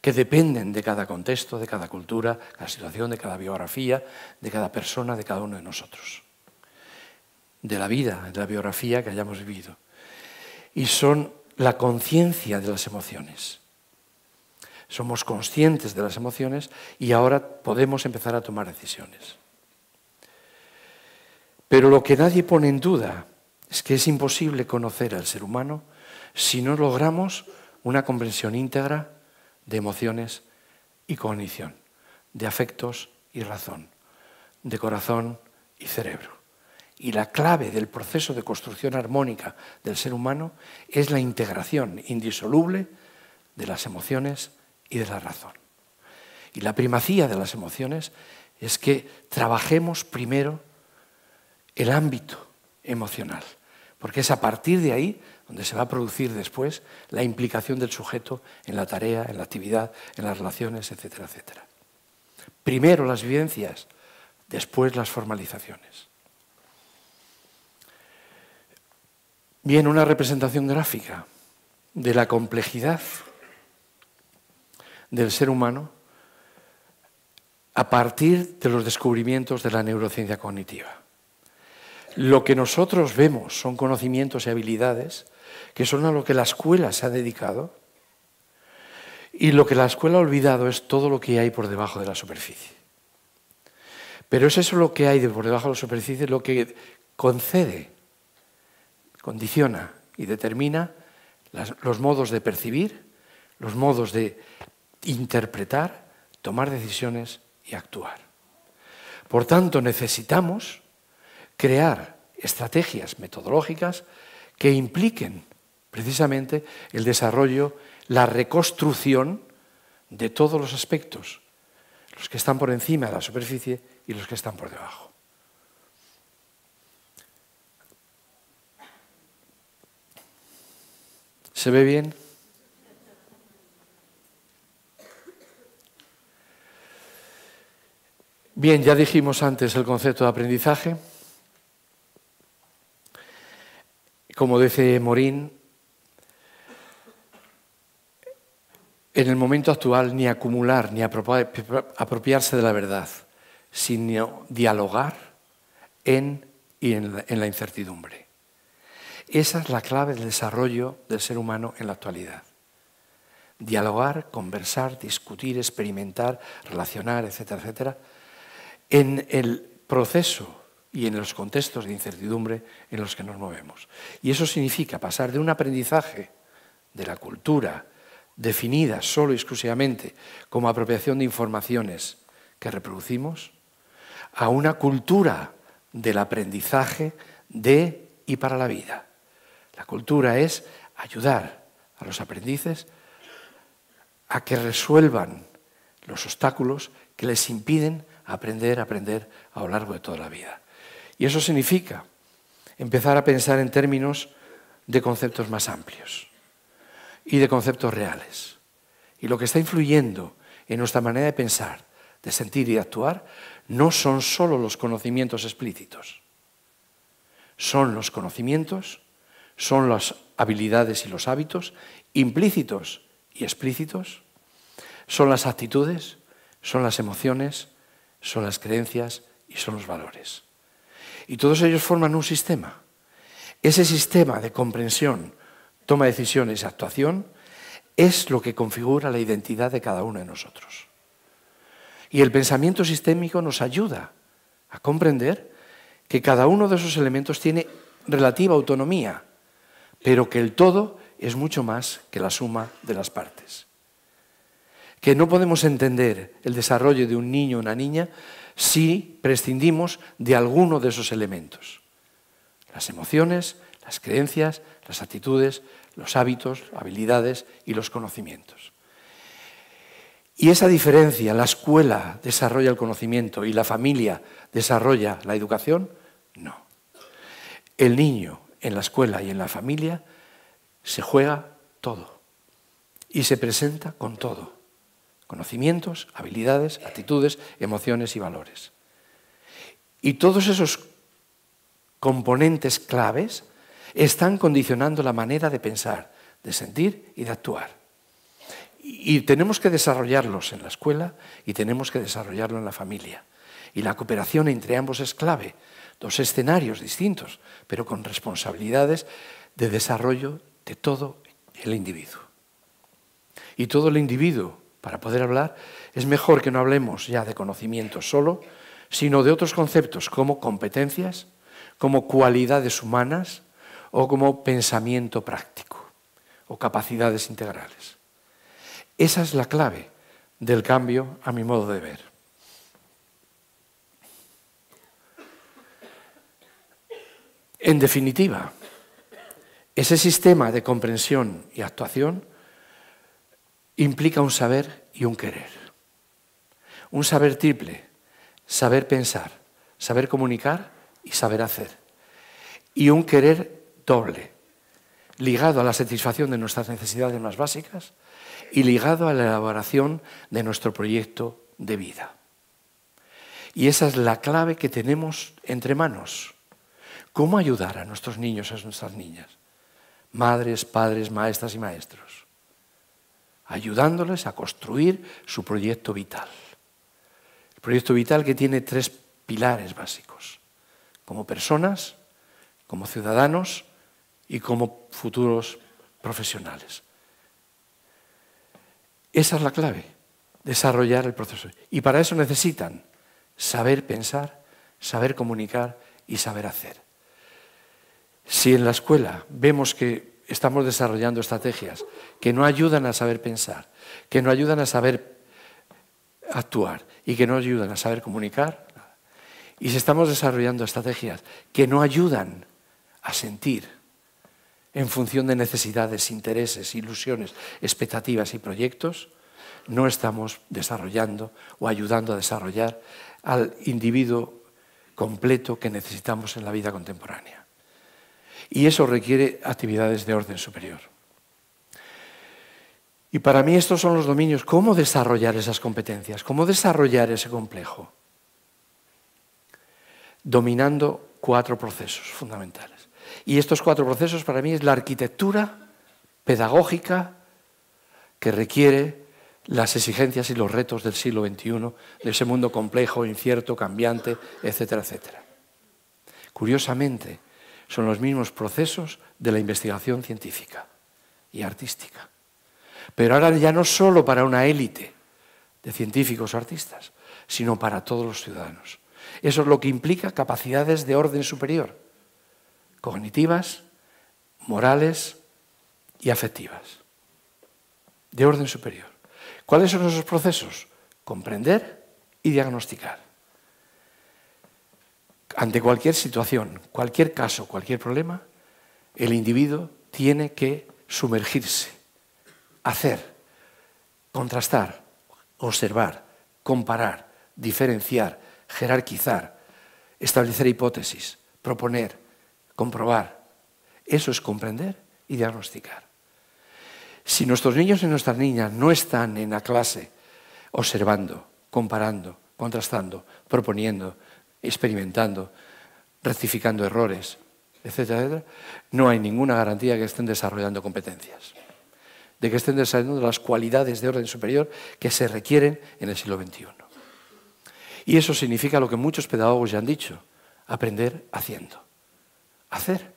que dependen de cada contexto, de cada cultura, de cada situación, de cada biografía, de cada persona, de cada uno de nosotros, de la vida, de la biografía que hayamos vivido. Y son la conciencia de las emociones. Somos conscientes de las emociones y ahora podemos empezar a tomar decisiones. Pero lo que nadie pone en duda es que es imposible conocer al ser humano si no logramos una comprensión íntegra de emociones y cognición, de afectos y razón, de corazón y cerebro. Y la clave del proceso de construcción armónica del ser humano es la integración indisoluble de las emociones y de la razón. Y la primacía de las emociones es que trabajemos primero el ámbito emocional, porque es a partir de ahí donde se va a producir después la implicación del sujeto en la tarea, en la actividad, en las relaciones, etcétera, etcétera. Primero las vivencias, después las formalizaciones. Bien, una representación gráfica de la complejidad del ser humano a partir de los descubrimientos de la neurociencia cognitiva. Lo que nosotros vemos son conocimientos y habilidades que son a lo que la escuela se ha dedicado y lo que la escuela ha olvidado es todo lo que hay por debajo de la superficie. Pero es eso lo que hay por debajo de la superficie lo que concede, condiciona y determina los modos de percibir, los modos de interpretar, tomar decisiones y actuar. Por tanto, necesitamos crear estrategias metodológicas que impliquen precisamente el desarrollo, la reconstrucción de todos los aspectos, los que están por encima de la superficie y los que están por debajo. ¿Se ve bien? Bien, ya dijimos antes el concepto de aprendizaje. como dice Morín, en el momento actual ni acumular ni apropiarse de la verdad, sino dialogar en y en la, en la incertidumbre. Esa es la clave del desarrollo del ser humano en la actualidad. Dialogar, conversar, discutir, experimentar, relacionar, etcétera, etcétera, en el proceso y en los contextos de incertidumbre en los que nos movemos. Y eso significa pasar de un aprendizaje de la cultura definida solo y exclusivamente como apropiación de informaciones que reproducimos, a una cultura del aprendizaje de y para la vida. La cultura es ayudar a los aprendices a que resuelvan los obstáculos que les impiden aprender, aprender a lo largo de toda la vida. Y eso significa empezar a pensar en términos de conceptos más amplios y de conceptos reales. Y lo que está influyendo en nuestra manera de pensar, de sentir y de actuar, no son solo los conocimientos explícitos, son los conocimientos, son las habilidades y los hábitos implícitos y explícitos, son las actitudes, son las emociones, son las creencias y son los valores. Y todos ellos forman un sistema. Ese sistema de comprensión, toma de decisiones, y actuación, es lo que configura la identidad de cada uno de nosotros. Y el pensamiento sistémico nos ayuda a comprender que cada uno de esos elementos tiene relativa autonomía, pero que el todo es mucho más que la suma de las partes. Que no podemos entender el desarrollo de un niño o una niña si prescindimos de alguno de esos elementos. Las emociones, las creencias, las actitudes, los hábitos, habilidades y los conocimientos. Y esa diferencia, la escuela desarrolla el conocimiento y la familia desarrolla la educación, no. El niño en la escuela y en la familia se juega todo y se presenta con todo. Conocimientos, habilidades, actitudes, emociones y valores. Y todos esos componentes claves están condicionando la manera de pensar, de sentir y de actuar. Y tenemos que desarrollarlos en la escuela y tenemos que desarrollarlo en la familia. Y la cooperación entre ambos es clave. Dos escenarios distintos, pero con responsabilidades de desarrollo de todo el individuo. Y todo el individuo para poder hablar, es mejor que no hablemos ya de conocimiento solo, sino de otros conceptos como competencias, como cualidades humanas o como pensamiento práctico o capacidades integrales. Esa es la clave del cambio a mi modo de ver. En definitiva, ese sistema de comprensión y actuación implica un saber y un querer. Un saber triple, saber pensar, saber comunicar y saber hacer. Y un querer doble, ligado a la satisfacción de nuestras necesidades más básicas y ligado a la elaboración de nuestro proyecto de vida. Y esa es la clave que tenemos entre manos. ¿Cómo ayudar a nuestros niños, y a nuestras niñas? Madres, padres, maestras y maestros ayudándoles a construir su proyecto vital. El proyecto vital que tiene tres pilares básicos, como personas, como ciudadanos y como futuros profesionales. Esa es la clave, desarrollar el proceso. Y para eso necesitan saber pensar, saber comunicar y saber hacer. Si en la escuela vemos que estamos desarrollando estrategias que no ayudan a saber pensar, que no ayudan a saber actuar y que no ayudan a saber comunicar. Y si estamos desarrollando estrategias que no ayudan a sentir en función de necesidades, intereses, ilusiones, expectativas y proyectos, no estamos desarrollando o ayudando a desarrollar al individuo completo que necesitamos en la vida contemporánea. Y eso requiere actividades de orden superior. Y para mí estos son los dominios. ¿Cómo desarrollar esas competencias? ¿Cómo desarrollar ese complejo? Dominando cuatro procesos fundamentales. Y estos cuatro procesos para mí es la arquitectura pedagógica que requiere las exigencias y los retos del siglo XXI, de ese mundo complejo, incierto, cambiante, etcétera, etcétera. Curiosamente, son los mismos procesos de la investigación científica y artística. Pero ahora ya no solo para una élite de científicos o artistas, sino para todos los ciudadanos. Eso es lo que implica capacidades de orden superior, cognitivas, morales y afectivas. De orden superior. ¿Cuáles son esos procesos? Comprender y diagnosticar ante cualquier situación, cualquier caso, cualquier problema, el individuo tiene que sumergirse, hacer, contrastar, observar, comparar, diferenciar, jerarquizar, establecer hipótesis, proponer, comprobar. Eso es comprender y diagnosticar. Si nuestros niños y nuestras niñas no están en la clase observando, comparando, contrastando, proponiendo, experimentando, rectificando errores, etcétera, etcétera, no hay ninguna garantía de que estén desarrollando competencias, de que estén desarrollando las cualidades de orden superior que se requieren en el siglo XXI. Y eso significa lo que muchos pedagogos ya han dicho, aprender haciendo. Hacer.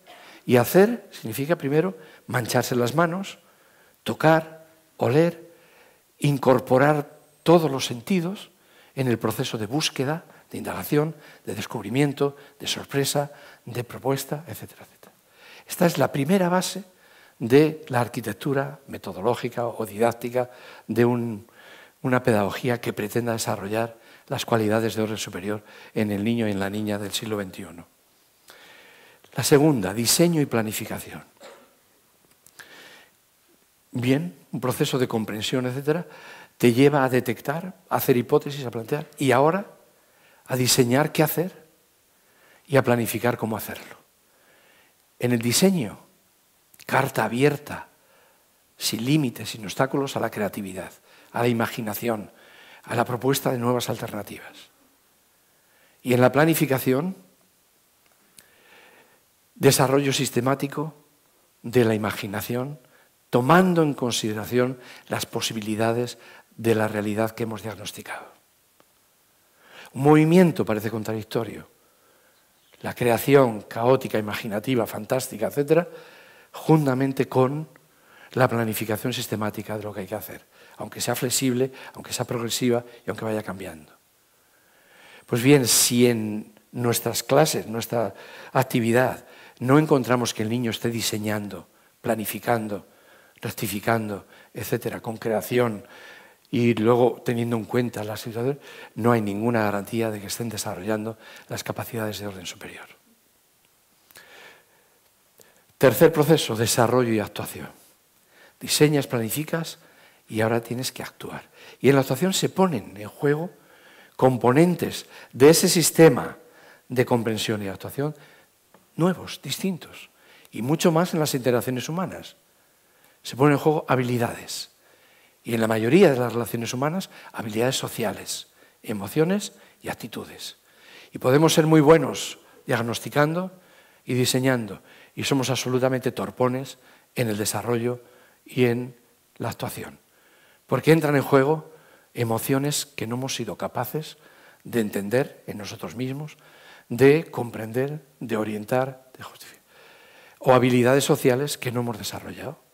Y hacer significa primero mancharse las manos, tocar, oler, incorporar todos los sentidos en el proceso de búsqueda, de indagación, de descubrimiento, de sorpresa, de propuesta, etcétera, Esta es la primera base de la arquitectura metodológica o didáctica de una pedagogía que pretenda desarrollar las cualidades de orden superior en el niño y en la niña del siglo XXI. La segunda, diseño y planificación. Bien, un proceso de comprensión, etcétera, te lleva a detectar, a hacer hipótesis, a plantear, y ahora a diseñar qué hacer y a planificar cómo hacerlo. En el diseño, carta abierta, sin límites, sin obstáculos a la creatividad, a la imaginación, a la propuesta de nuevas alternativas. Y en la planificación, desarrollo sistemático de la imaginación, tomando en consideración las posibilidades de la realidad que hemos diagnosticado movimiento parece contradictorio. La creación caótica, imaginativa, fantástica, etcétera, juntamente con la planificación sistemática de lo que hay que hacer, aunque sea flexible, aunque sea progresiva y aunque vaya cambiando. Pues bien, si en nuestras clases, nuestra actividad, no encontramos que el niño esté diseñando, planificando, rectificando, etcétera, con creación, y luego teniendo en cuenta la situación, no hay ninguna garantía de que estén desarrollando las capacidades de orden superior. Tercer proceso, desarrollo y actuación. Diseñas, planificas y ahora tienes que actuar. Y en la actuación se ponen en juego componentes de ese sistema de comprensión y actuación nuevos, distintos, y mucho más en las interacciones humanas. Se ponen en juego habilidades y en la mayoría de las relaciones humanas, habilidades sociales, emociones y actitudes. Y podemos ser muy buenos diagnosticando y diseñando, y somos absolutamente torpones en el desarrollo y en la actuación, porque entran en juego emociones que no hemos sido capaces de entender en nosotros mismos, de comprender, de orientar, de justificar, o habilidades sociales que no hemos desarrollado.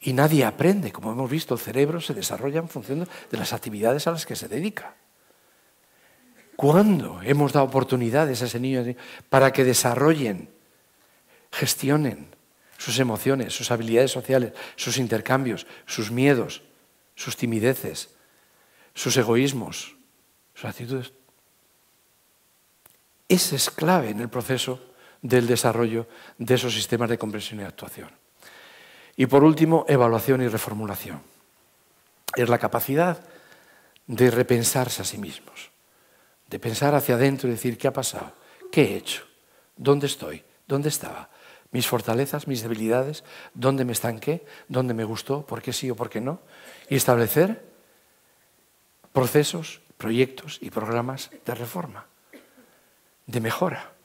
Y nadie aprende. Como hemos visto, el cerebro se desarrolla en función de las actividades a las que se dedica. ¿Cuándo hemos dado oportunidades a ese niño para que desarrollen, gestionen sus emociones, sus habilidades sociales, sus intercambios, sus miedos, sus timideces, sus egoísmos, sus actitudes? Ese es clave en el proceso del desarrollo de esos sistemas de comprensión y actuación. Y por último, evaluación y reformulación. Es la capacidad de repensarse a sí mismos, de pensar hacia adentro y decir, ¿qué ha pasado? ¿Qué he hecho? ¿Dónde estoy? ¿Dónde estaba? Mis fortalezas, mis debilidades, dónde me estanqué, dónde me gustó, por qué sí o por qué no. Y establecer procesos, proyectos y programas de reforma, de mejora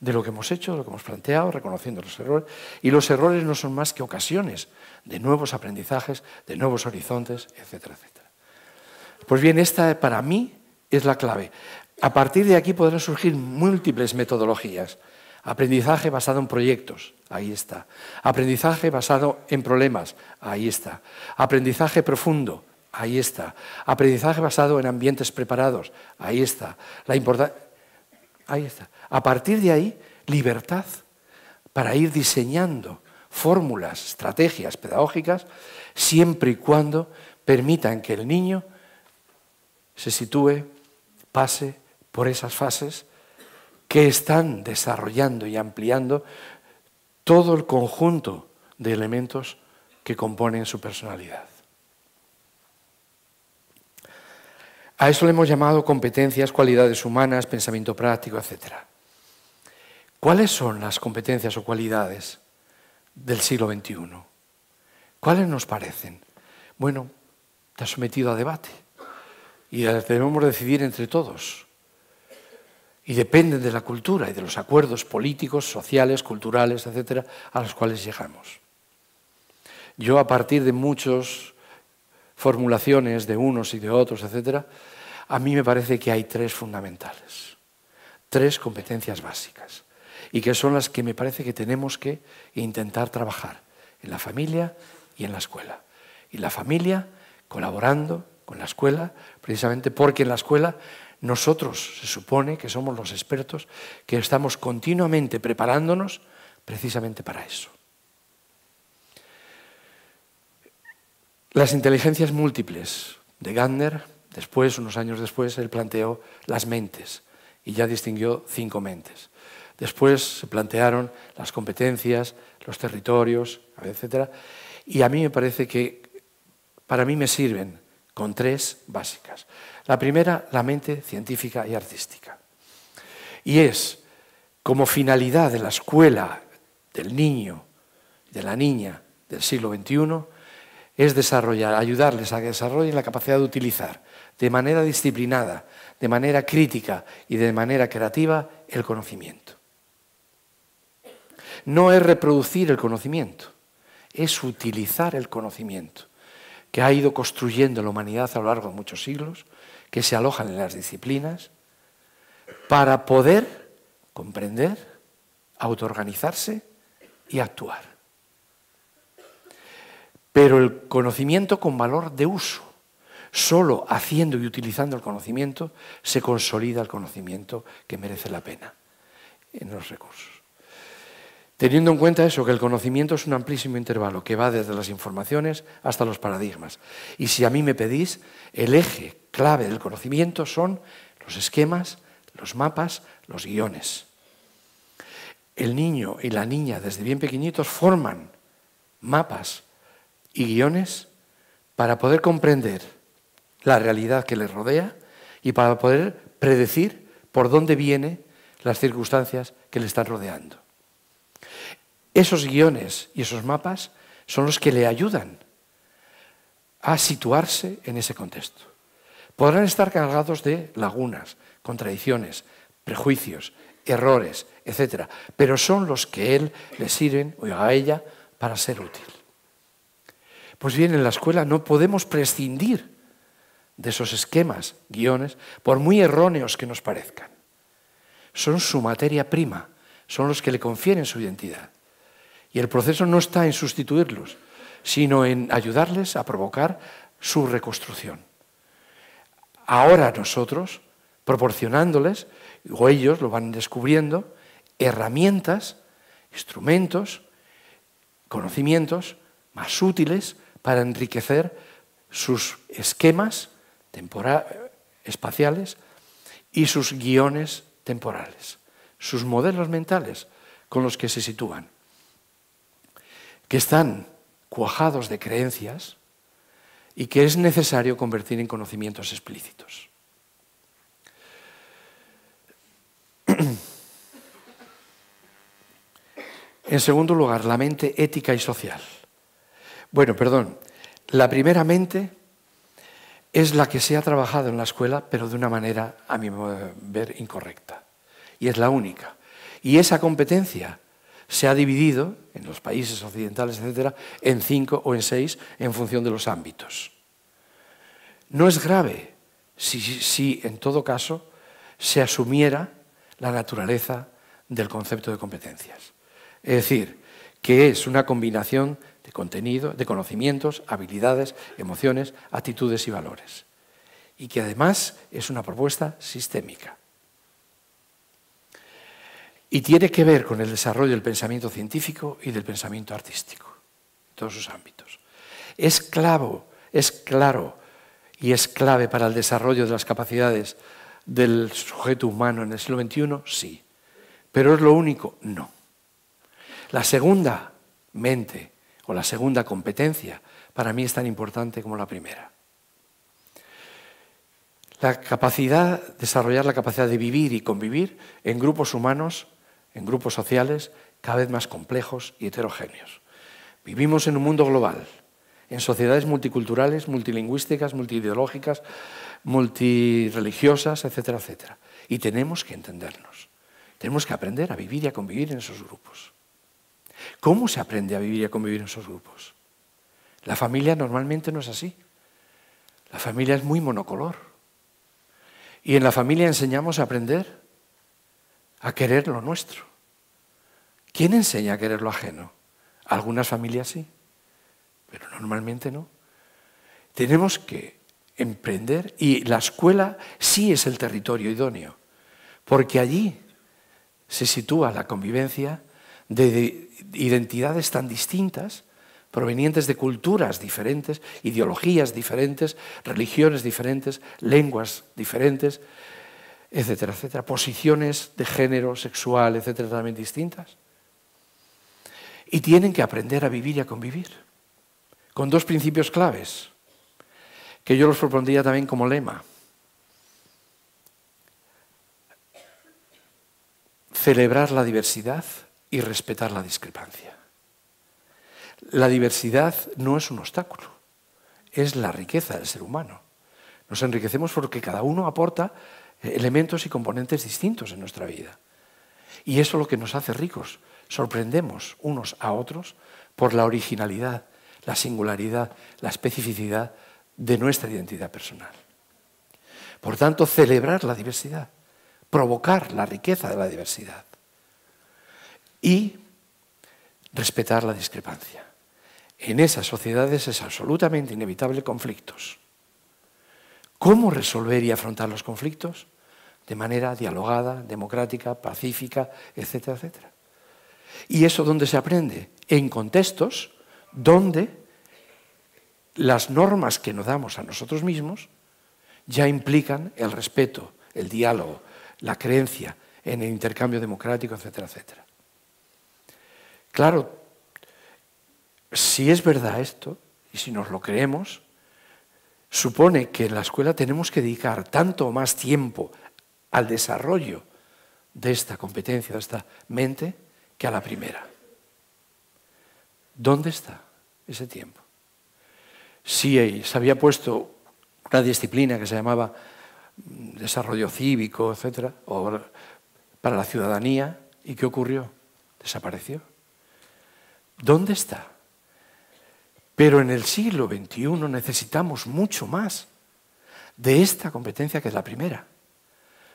de lo que hemos hecho, de lo que hemos planteado, reconociendo los errores. Y los errores no son más que ocasiones de nuevos aprendizajes, de nuevos horizontes, etcétera, etcétera. Pues bien, esta para mí es la clave. A partir de aquí podrán surgir múltiples metodologías. Aprendizaje basado en proyectos, ahí está. Aprendizaje basado en problemas, ahí está. Aprendizaje profundo, ahí está. Aprendizaje basado en ambientes preparados, ahí está. La importancia Ahí está. A partir de ahí, libertad para ir diseñando fórmulas, estrategias pedagógicas, siempre y cuando permitan que el niño se sitúe, pase por esas fases que están desarrollando y ampliando todo el conjunto de elementos que componen su personalidad. A eso le hemos llamado competencias, cualidades humanas, pensamiento práctico, etc. ¿Cuáles son las competencias o cualidades del siglo XXI? ¿Cuáles nos parecen? Bueno, está sometido a debate y debemos decidir entre todos. Y dependen de la cultura y de los acuerdos políticos, sociales, culturales, etcétera, a los cuales llegamos. Yo, a partir de muchos formulaciones de unos y de otros, etcétera. a mí me parece que hay tres fundamentales, tres competencias básicas, y que son las que me parece que tenemos que intentar trabajar en la familia y en la escuela. Y la familia colaborando con la escuela, precisamente porque en la escuela nosotros se supone que somos los expertos, que estamos continuamente preparándonos precisamente para eso. Las inteligencias múltiples de Gandner, después, unos años después, él planteó las mentes y ya distinguió cinco mentes. Después se plantearon las competencias, los territorios, etc. Y a mí me parece que para mí me sirven con tres básicas. La primera, la mente científica y artística. Y es como finalidad de la escuela del niño, de la niña del siglo XXI, es desarrollar, ayudarles a que desarrollen la capacidad de utilizar de manera disciplinada, de manera crítica y de manera creativa el conocimiento. No es reproducir el conocimiento, es utilizar el conocimiento que ha ido construyendo la humanidad a lo largo de muchos siglos, que se alojan en las disciplinas, para poder comprender, autoorganizarse y actuar. Pero el conocimiento con valor de uso. Solo haciendo y utilizando el conocimiento se consolida el conocimiento que merece la pena en los recursos. Teniendo en cuenta eso, que el conocimiento es un amplísimo intervalo que va desde las informaciones hasta los paradigmas. Y si a mí me pedís, el eje clave del conocimiento son los esquemas, los mapas, los guiones. El niño y la niña desde bien pequeñitos forman mapas, y guiones para poder comprender la realidad que le rodea y para poder predecir por dónde vienen las circunstancias que le están rodeando. Esos guiones y esos mapas son los que le ayudan a situarse en ese contexto. Podrán estar cargados de lagunas, contradicciones, prejuicios, errores, etc. Pero son los que él le sirven o a ella para ser útil. Pues bien, en la escuela no podemos prescindir de esos esquemas, guiones, por muy erróneos que nos parezcan. Son su materia prima, son los que le confieren su identidad. Y el proceso no está en sustituirlos, sino en ayudarles a provocar su reconstrucción. Ahora nosotros, proporcionándoles, o ellos lo van descubriendo, herramientas, instrumentos, conocimientos más útiles para enriquecer sus esquemas espaciales y sus guiones temporales, sus modelos mentales con los que se sitúan, que están cuajados de creencias y que es necesario convertir en conocimientos explícitos. En segundo lugar, la mente ética y social. Bueno, perdón. La primera mente es la que se ha trabajado en la escuela, pero de una manera, a mi ver, incorrecta. Y es la única. Y esa competencia se ha dividido en los países occidentales, etcétera, en cinco o en seis en función de los ámbitos. No es grave si, si en todo caso se asumiera la naturaleza del concepto de competencias. Es decir, que es una combinación de contenido, de conocimientos, habilidades, emociones, actitudes y valores. Y que además es una propuesta sistémica. Y tiene que ver con el desarrollo del pensamiento científico y del pensamiento artístico, en todos sus ámbitos. Es clavo, es claro y es clave para el desarrollo de las capacidades del sujeto humano en el siglo XXI, sí. Pero es lo único, no. La segunda mente o la segunda competencia, para mí es tan importante como la primera. La capacidad, desarrollar la capacidad de vivir y convivir en grupos humanos, en grupos sociales cada vez más complejos y heterogéneos. Vivimos en un mundo global, en sociedades multiculturales, multilingüísticas, multiideológicas, multireligiosas, etcétera, etcétera. Y tenemos que entendernos. Tenemos que aprender a vivir y a convivir en esos grupos. ¿Cómo se aprende a vivir y a convivir en esos grupos? La familia normalmente no es así. La familia es muy monocolor. Y en la familia enseñamos a aprender a querer lo nuestro. ¿Quién enseña a querer lo ajeno? Algunas familias sí, pero normalmente no. Tenemos que emprender y la escuela sí es el territorio idóneo, porque allí se sitúa la convivencia de identidades tan distintas, provenientes de culturas diferentes, ideologías diferentes, religiones diferentes, lenguas diferentes, etcétera, etcétera, posiciones de género, sexual, etcétera, también distintas. Y tienen que aprender a vivir y a convivir, con dos principios claves, que yo los propondría también como lema. Celebrar la diversidad y respetar la discrepancia. La diversidad no es un obstáculo, es la riqueza del ser humano. Nos enriquecemos porque cada uno aporta eh, elementos y componentes distintos en nuestra vida. Y eso es lo que nos hace ricos. Sorprendemos unos a otros por la originalidad, la singularidad, la especificidad de nuestra identidad personal. Por tanto, celebrar la diversidad, provocar la riqueza de la diversidad y respetar la discrepancia. En esas sociedades es absolutamente inevitable conflictos. ¿Cómo resolver y afrontar los conflictos? De manera dialogada, democrática, pacífica, etcétera, etcétera. ¿Y eso dónde se aprende? En contextos donde las normas que nos damos a nosotros mismos ya implican el respeto, el diálogo, la creencia en el intercambio democrático, etcétera, etcétera. Claro, si es verdad esto, y si nos lo creemos, supone que en la escuela tenemos que dedicar tanto más tiempo al desarrollo de esta competencia, de esta mente, que a la primera. ¿Dónde está ese tiempo? Si eh, se había puesto una disciplina que se llamaba mm, desarrollo cívico, etc., para la ciudadanía, ¿y qué ocurrió? Desapareció. ¿Dónde está? Pero en el siglo XXI necesitamos mucho más de esta competencia que es la primera.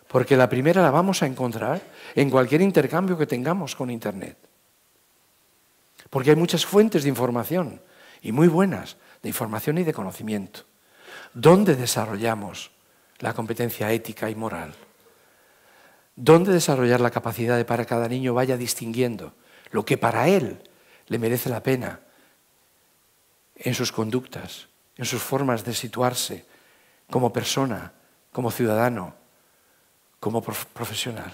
Porque la primera la vamos a encontrar en cualquier intercambio que tengamos con Internet. Porque hay muchas fuentes de información, y muy buenas, de información y de conocimiento. ¿Dónde desarrollamos la competencia ética y moral? ¿Dónde desarrollar la capacidad de para cada niño vaya distinguiendo lo que para él le merece la pena en sus conductas, en sus formas de situarse como persona, como ciudadano, como profesional.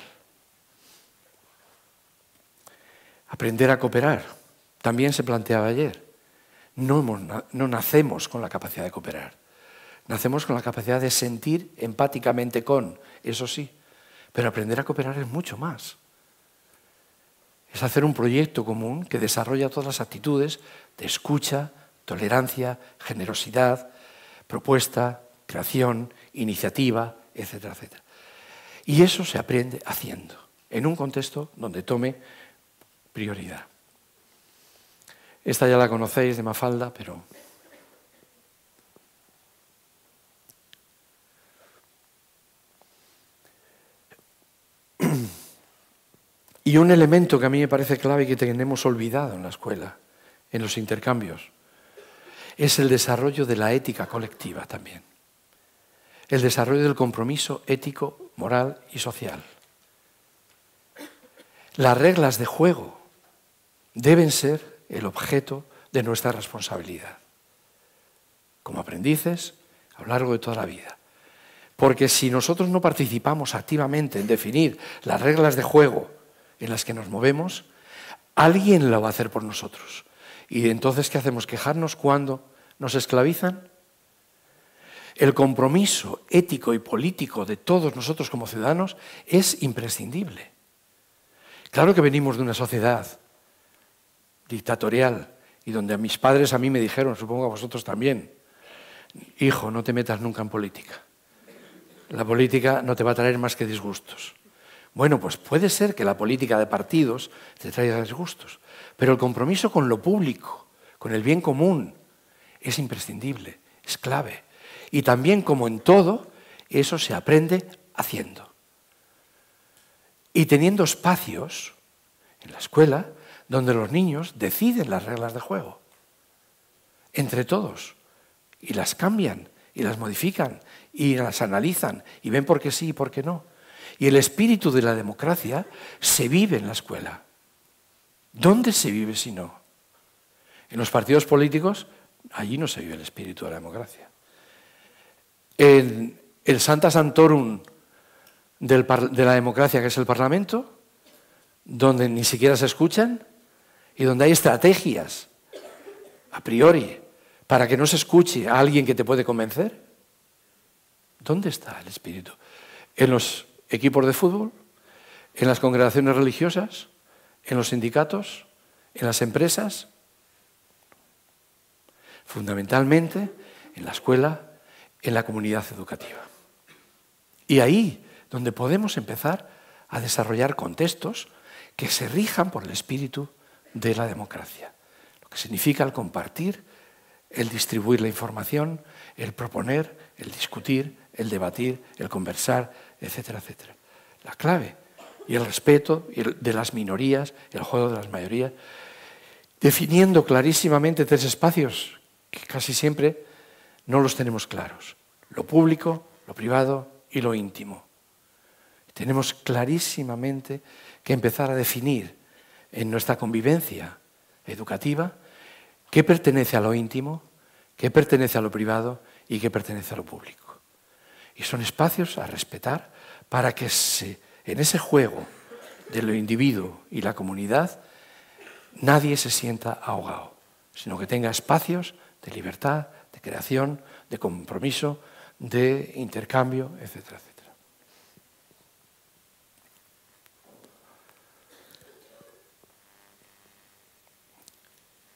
Aprender a cooperar. También se planteaba ayer. no nacemos con la capacidad de cooperar. Nacemos con la capacidad de sentir empáticamente con, eso sí. Pero aprender a cooperar es mucho más es hacer un proyecto común que desarrolla todas las actitudes de escucha, tolerancia, generosidad, propuesta, creación, iniciativa, etcétera, etcétera. Y eso se aprende haciendo, en un contexto donde tome prioridad. Esta ya la conocéis de Mafalda, pero Y un elemento que a mí me parece clave y que tenemos olvidado en la escuela, en los intercambios, es el desarrollo de la ética colectiva también. El desarrollo del compromiso ético, moral y social. Las reglas de juego deben ser el objeto de nuestra responsabilidad, como aprendices a lo largo de toda la vida. Porque si nosotros no participamos activamente en definir las reglas de juego, en las que nos movemos, alguien la va a hacer por nosotros. Y entonces, ¿qué hacemos? ¿Quejarnos cuando nos esclavizan? El compromiso ético y político de todos nosotros como ciudadanos es imprescindible. Claro que venimos de una sociedad dictatorial y donde a mis padres a mí me dijeron, supongo a vosotros también, hijo, no te metas nunca en política. La política no te va a traer más que disgustos. Bueno, pues puede ser que la política de partidos te traiga disgustos, pero el compromiso con lo público, con el bien común, es imprescindible, es clave. Y también, como en todo, eso se aprende haciendo. Y teniendo espacios en la escuela donde los niños deciden las reglas de juego, entre todos, y las cambian, y las modifican, y las analizan, y ven por qué sí y por qué no. Y el espíritu de la democracia se vive en la escuela. ¿Dónde se vive si no? En los partidos políticos, allí no se vive el espíritu de la democracia. En el Santa Santorum de la democracia, que es el Parlamento, donde ni siquiera se escuchan y donde hay estrategias a priori para que no se escuche a alguien que te puede convencer. ¿Dónde está el espíritu? En los equipos de fútbol, en las congregaciones religiosas, en los sindicatos, en las empresas, fundamentalmente en la escuela, en la comunidad educativa. Y ahí donde podemos empezar a desarrollar contextos que se rijan por el espíritu de la democracia, lo que significa el compartir, el distribuir la información, el proponer, el discutir, el debatir, el conversar, etcétera, etcétera. La clave y el respeto de las minorías, el juego de las mayorías, definiendo clarísimamente tres espacios que casi siempre no los tenemos claros. Lo público, lo privado y lo íntimo. Tenemos clarísimamente que empezar a definir en nuestra convivencia educativa qué pertenece a lo íntimo, qué pertenece a lo privado y qué pertenece a lo público. Y son espacios a respetar para que en ese juego de lo individuo y la comunidad nadie se sienta ahogado, sino que tenga espacios de libertad, de creación, de compromiso, de intercambio, etcétera, etcétera.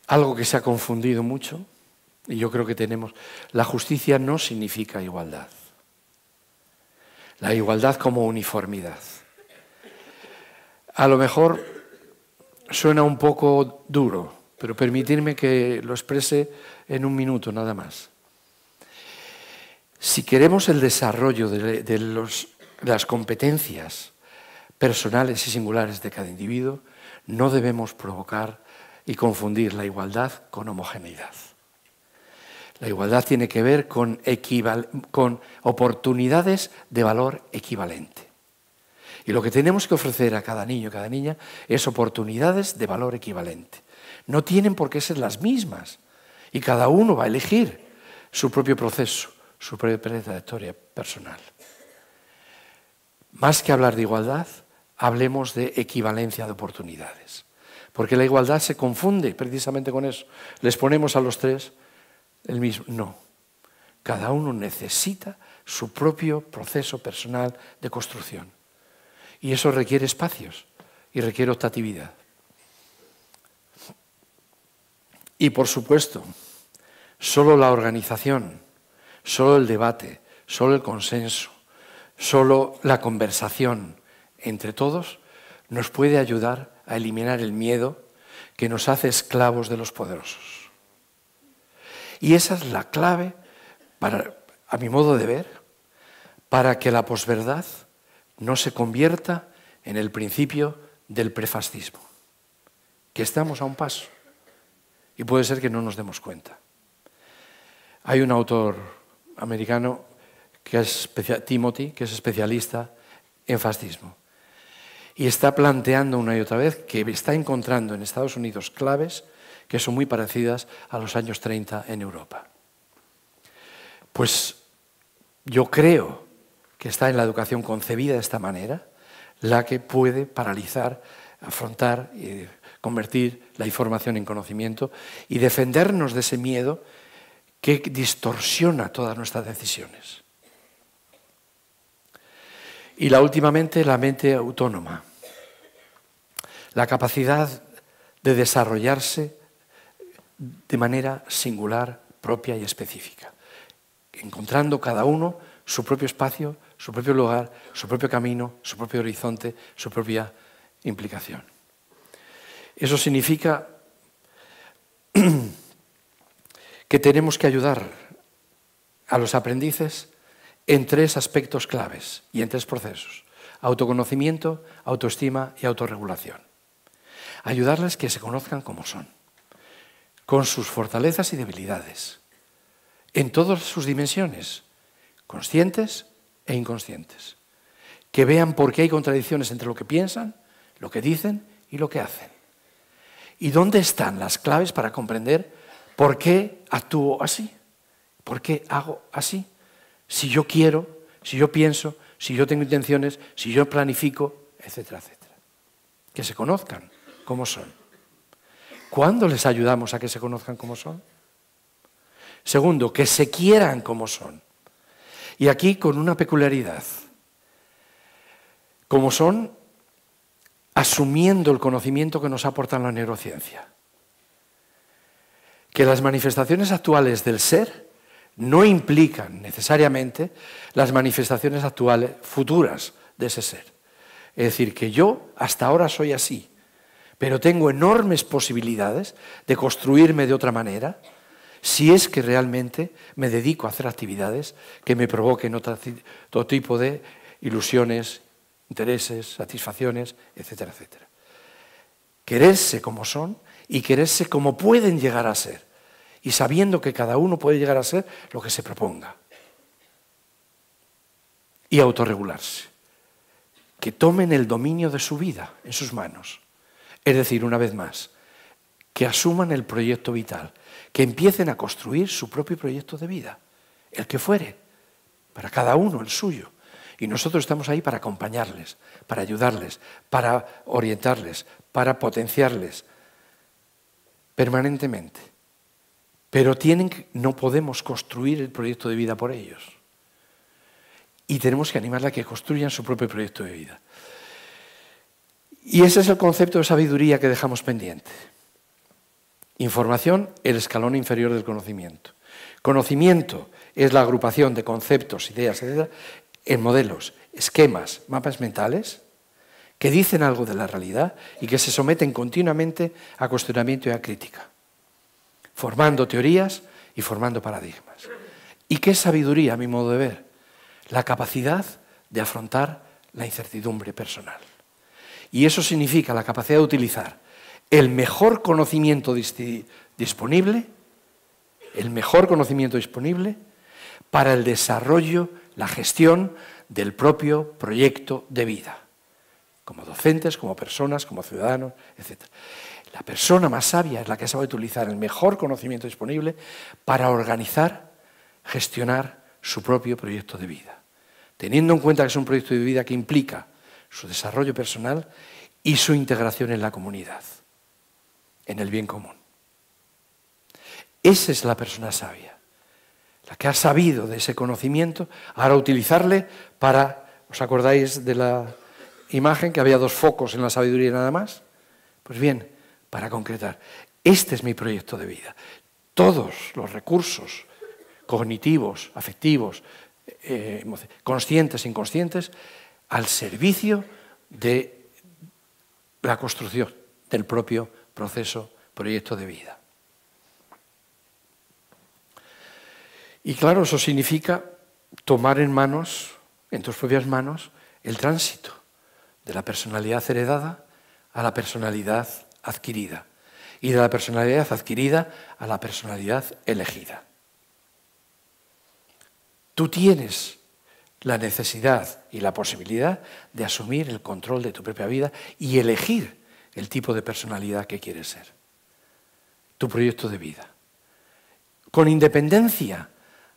Algo que se ha confundido mucho, y yo creo que tenemos, la justicia no significa igualdad. La igualdad como uniformidad. A lo mejor suena un poco duro, pero permitirme que lo exprese en un minuto nada más. Si queremos el desarrollo de las competencias personales y singulares de cada individuo, no debemos provocar y confundir la igualdad con homogeneidad. La igualdad tiene que ver con, oportunidades de valor equivalente. Y lo que tenemos que ofrecer a cada niño y cada niña es oportunidades de valor equivalente. No tienen por qué ser las mismas. Y cada uno va a elegir su propio proceso, su propia trayectoria personal. Más que hablar de igualdad, hablemos de equivalencia de oportunidades. Porque la igualdad se confunde precisamente con eso. Les ponemos a los tres mismo. No, cada uno necesita su propio proceso personal de construcción. Y eso requiere espacios y requiere optatividad. Y por supuesto, solo la organización, solo el debate, solo el consenso, solo la conversación entre todos nos puede ayudar a eliminar el miedo que nos hace esclavos de los poderosos. Y esa es la clave, para, a mi modo de ver, para que la posverdad no se convierta en el principio del prefascismo, que estamos a un paso y puede ser que no nos demos cuenta. Hay un autor americano, que es Timothy, que es especialista en fascismo, y está planteando una y otra vez que está encontrando en Estados Unidos claves que son muy parecidas a los años 30 en Europa. Pues yo creo que está en la educación concebida de esta manera la que puede paralizar, afrontar y convertir la información en conocimiento y defendernos de ese miedo que distorsiona todas nuestras decisiones. Y la últimamente, la mente autónoma, la capacidad de desarrollarse de manera singular, propia y específica, encontrando cada uno su propio espacio, su propio lugar, su propio camino, su propio horizonte, su propia implicación. Eso significa que tenemos que ayudar a los aprendices en tres aspectos claves y en tres procesos. Autoconocimiento, autoestima y autorregulación. Ayudarles que se conozcan como son con sus fortalezas y debilidades, en todas sus dimensiones, conscientes e inconscientes. Que vean por qué hay contradicciones entre lo que piensan, lo que dicen y lo que hacen. ¿Y dónde están las claves para comprender por qué actúo así? ¿Por qué hago así? Si yo quiero, si yo pienso, si yo tengo intenciones, si yo planifico, etcétera, etcétera. Que se conozcan cómo son. ¿Cuándo les ayudamos a que se conozcan como son? Segundo, que se quieran como son. Y aquí con una peculiaridad. Como son, asumiendo el conocimiento que nos aporta la neurociencia. Que las manifestaciones actuales del ser no implican necesariamente las manifestaciones actuales futuras de ese ser. Es decir, que yo hasta ahora soy así, pero tengo enormes posibilidades de construirme de otra manera si es que realmente me dedico a hacer actividades que me provoquen otro, todo tipo de ilusiones, intereses, satisfacciones, etcétera, etcétera. Quererse como son y quererse como pueden llegar a ser, y sabiendo que cada uno puede llegar a ser lo que se proponga. Y autorregularse, que tomen el dominio de su vida en sus manos es decir, una vez más, que asuman el proyecto vital, que empiecen a construir su propio proyecto de vida, el que fuere, para cada uno el suyo. Y nosotros estamos ahí para acompañarles, para ayudarles, para orientarles, para potenciarles permanentemente. Pero tienen no podemos construir el proyecto de vida por ellos. Y tenemos que animarla a que construyan su propio proyecto de vida. Y ese es el concepto de sabiduría que dejamos pendiente. Información, el escalón inferior del conocimiento. Conocimiento es la agrupación de conceptos, ideas, etc., en modelos, esquemas, mapas mentales, que dicen algo de la realidad y que se someten continuamente a cuestionamiento y a crítica, formando teorías y formando paradigmas. ¿Y qué es sabiduría, a mi modo de ver? La capacidad de afrontar la incertidumbre personal. Y eso significa la capacidad de utilizar el mejor conocimiento disponible, el mejor conocimiento disponible para el desarrollo, la gestión del propio proyecto de vida, como docentes, como personas, como ciudadanos, etc. La persona más sabia es la que sabe utilizar el mejor conocimiento disponible para organizar, gestionar su propio proyecto de vida, teniendo en cuenta que es un proyecto de vida que implica su desarrollo personal y su integración en la comunidad, en el bien común. Esa es la persona sabia, la que ha sabido de ese conocimiento, ahora utilizarle para, ¿os acordáis de la imagen que había dos focos en la sabiduría y nada más? Pues bien, para concretar, este es mi proyecto de vida. Todos los recursos cognitivos, afectivos, eh, conscientes, inconscientes, al servicio de la construcción del propio proceso, proyecto de vida. Y claro, eso significa tomar en manos, en tus propias manos, el tránsito de la personalidad heredada a la personalidad adquirida y de la personalidad adquirida a la personalidad elegida. Tú tienes la necesidad y la posibilidad de asumir el control de tu propia vida y elegir el tipo de personalidad que quieres ser, tu proyecto de vida, con independencia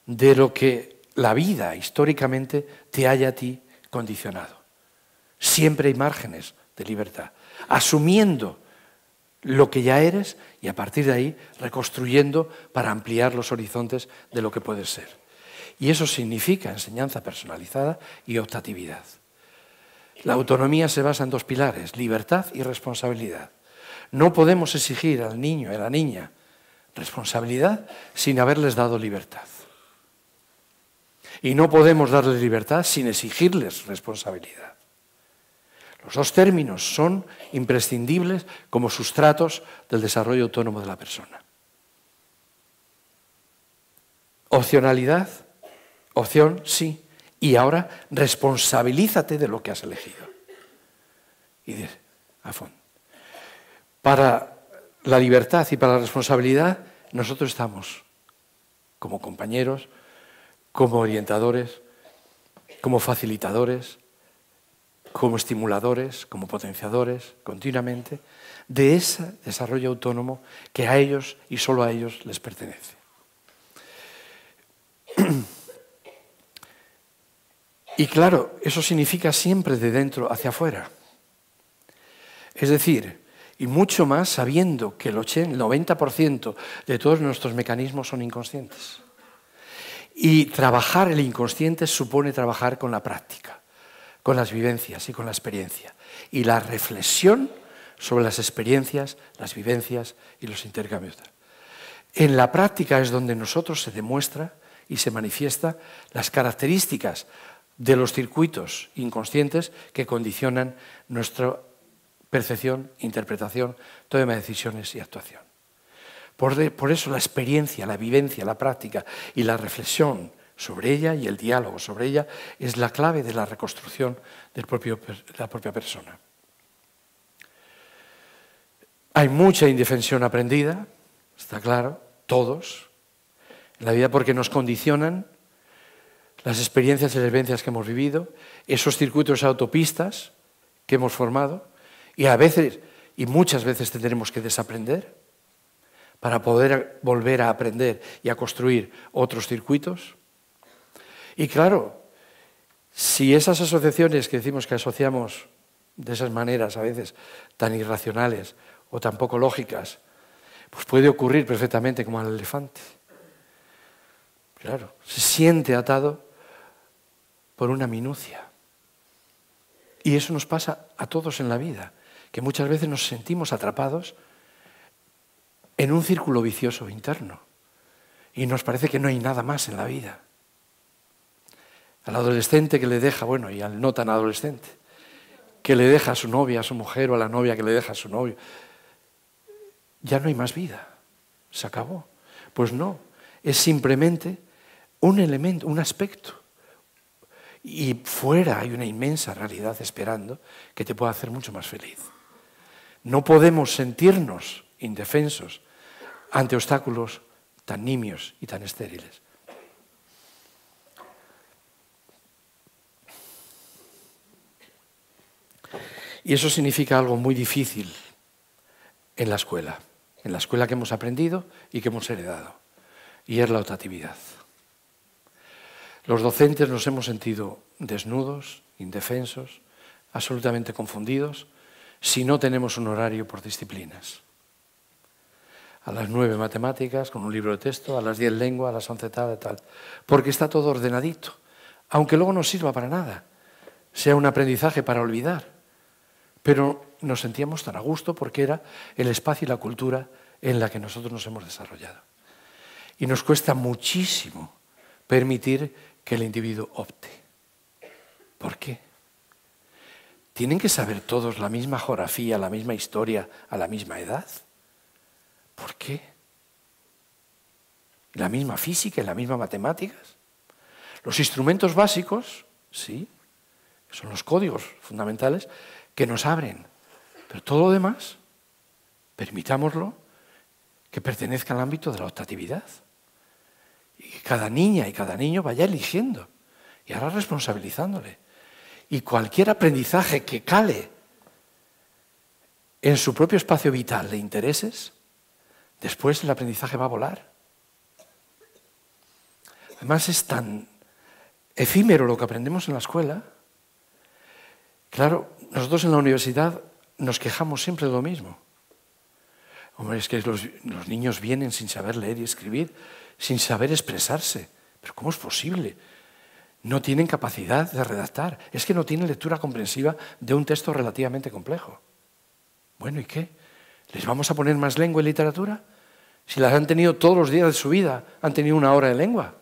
de lo que la vida históricamente te haya a ti condicionado. Siempre hay márgenes de libertad, asumiendo lo que ya eres y a partir de ahí reconstruyendo para ampliar los horizontes de lo que puedes ser. Y eso significa enseñanza personalizada y optatividad. La autonomía se basa en dos pilares, libertad y responsabilidad. No podemos exigir al niño y a la niña responsabilidad sin haberles dado libertad. Y no podemos darles libertad sin exigirles responsabilidad. Los dos términos son imprescindibles como sustratos del desarrollo autónomo de la persona. Opcionalidad Opción sí. Y ahora responsabilízate de lo que has elegido. Y dices, a fondo. Para la libertad y para la responsabilidad, nosotros estamos como compañeros, como orientadores, como facilitadores, como estimuladores, como potenciadores, continuamente, de ese desarrollo autónomo que a ellos y solo a ellos les pertenece. Y claro, eso significa siempre de dentro hacia afuera. Es decir, y mucho más sabiendo que el 90% de todos nuestros mecanismos son inconscientes. Y trabajar el inconsciente supone trabajar con la práctica, con las vivencias y con la experiencia. Y la reflexión sobre las experiencias, las vivencias y los intercambios. En la práctica es donde nosotros se demuestra y se manifiesta las características de los circuitos inconscientes que condicionan nuestra percepción, interpretación, toma de decisiones y actuación. Por, eso la experiencia, la vivencia, la práctica y la reflexión sobre ella y el diálogo sobre ella es la clave de la reconstrucción de la propia persona. Hay mucha indefensión aprendida, está claro, todos, en la vida porque nos condicionan las experiencias y las vivencias que hemos vivido, esos circuitos autopistas que hemos formado, y a veces, y muchas veces tendremos que desaprender para poder volver a aprender y a construir otros circuitos. Y claro, si esas asociaciones que decimos que asociamos de esas maneras a veces tan irracionales o tan poco lógicas, pues puede ocurrir perfectamente como al elefante. Claro, se siente atado por una minucia. Y eso nos pasa a todos en la vida, que muchas veces nos sentimos atrapados en un círculo vicioso interno y nos parece que no hay nada más en la vida. Al adolescente que le deja, bueno, y al no tan adolescente, que le deja a su novia, a su mujer o a la novia que le deja a su novio, ya no hay más vida, se acabó. Pues no, es simplemente un elemento, un aspecto y fuera hay una inmensa realidad esperando que te pueda hacer mucho más feliz. No podemos sentirnos indefensos ante obstáculos tan nimios y tan estériles. Y eso significa algo muy difícil en la escuela, en la escuela que hemos aprendido y que hemos heredado, y es la otatividad. Los docentes nos hemos sentido desnudos, indefensos, absolutamente confundidos, si no tenemos un horario por disciplinas. A las nueve matemáticas, con un libro de texto, a las diez lengua, a las once tal, tal. Porque está todo ordenadito, aunque luego no sirva para nada, sea un aprendizaje para olvidar. Pero nos sentíamos tan a gusto porque era el espacio y la cultura en la que nosotros nos hemos desarrollado. Y nos cuesta muchísimo permitir que el individuo opte. ¿Por qué? ¿Tienen que saber todos la misma geografía, la misma historia, a la misma edad? ¿Por qué? ¿La misma física y la misma matemáticas? Los instrumentos básicos, sí, son los códigos fundamentales que nos abren, pero todo lo demás, permitámoslo, que pertenezca al ámbito de la optatividad. Y cada niña y cada niño vaya eligiendo y ahora responsabilizándole. Y cualquier aprendizaje que cale en su propio espacio vital de intereses, después el aprendizaje va a volar. Además es tan efímero lo que aprendemos en la escuela. Claro, nosotros en la universidad nos quejamos siempre de lo mismo. Hombre, es que los niños vienen sin saber leer y escribir sin saber expresarse. Pero ¿cómo es posible? No tienen capacidad de redactar. Es que no tienen lectura comprensiva de un texto relativamente complejo. Bueno, ¿y qué? ¿Les vamos a poner más lengua y literatura? Si las han tenido todos los días de su vida, han tenido una hora de lengua.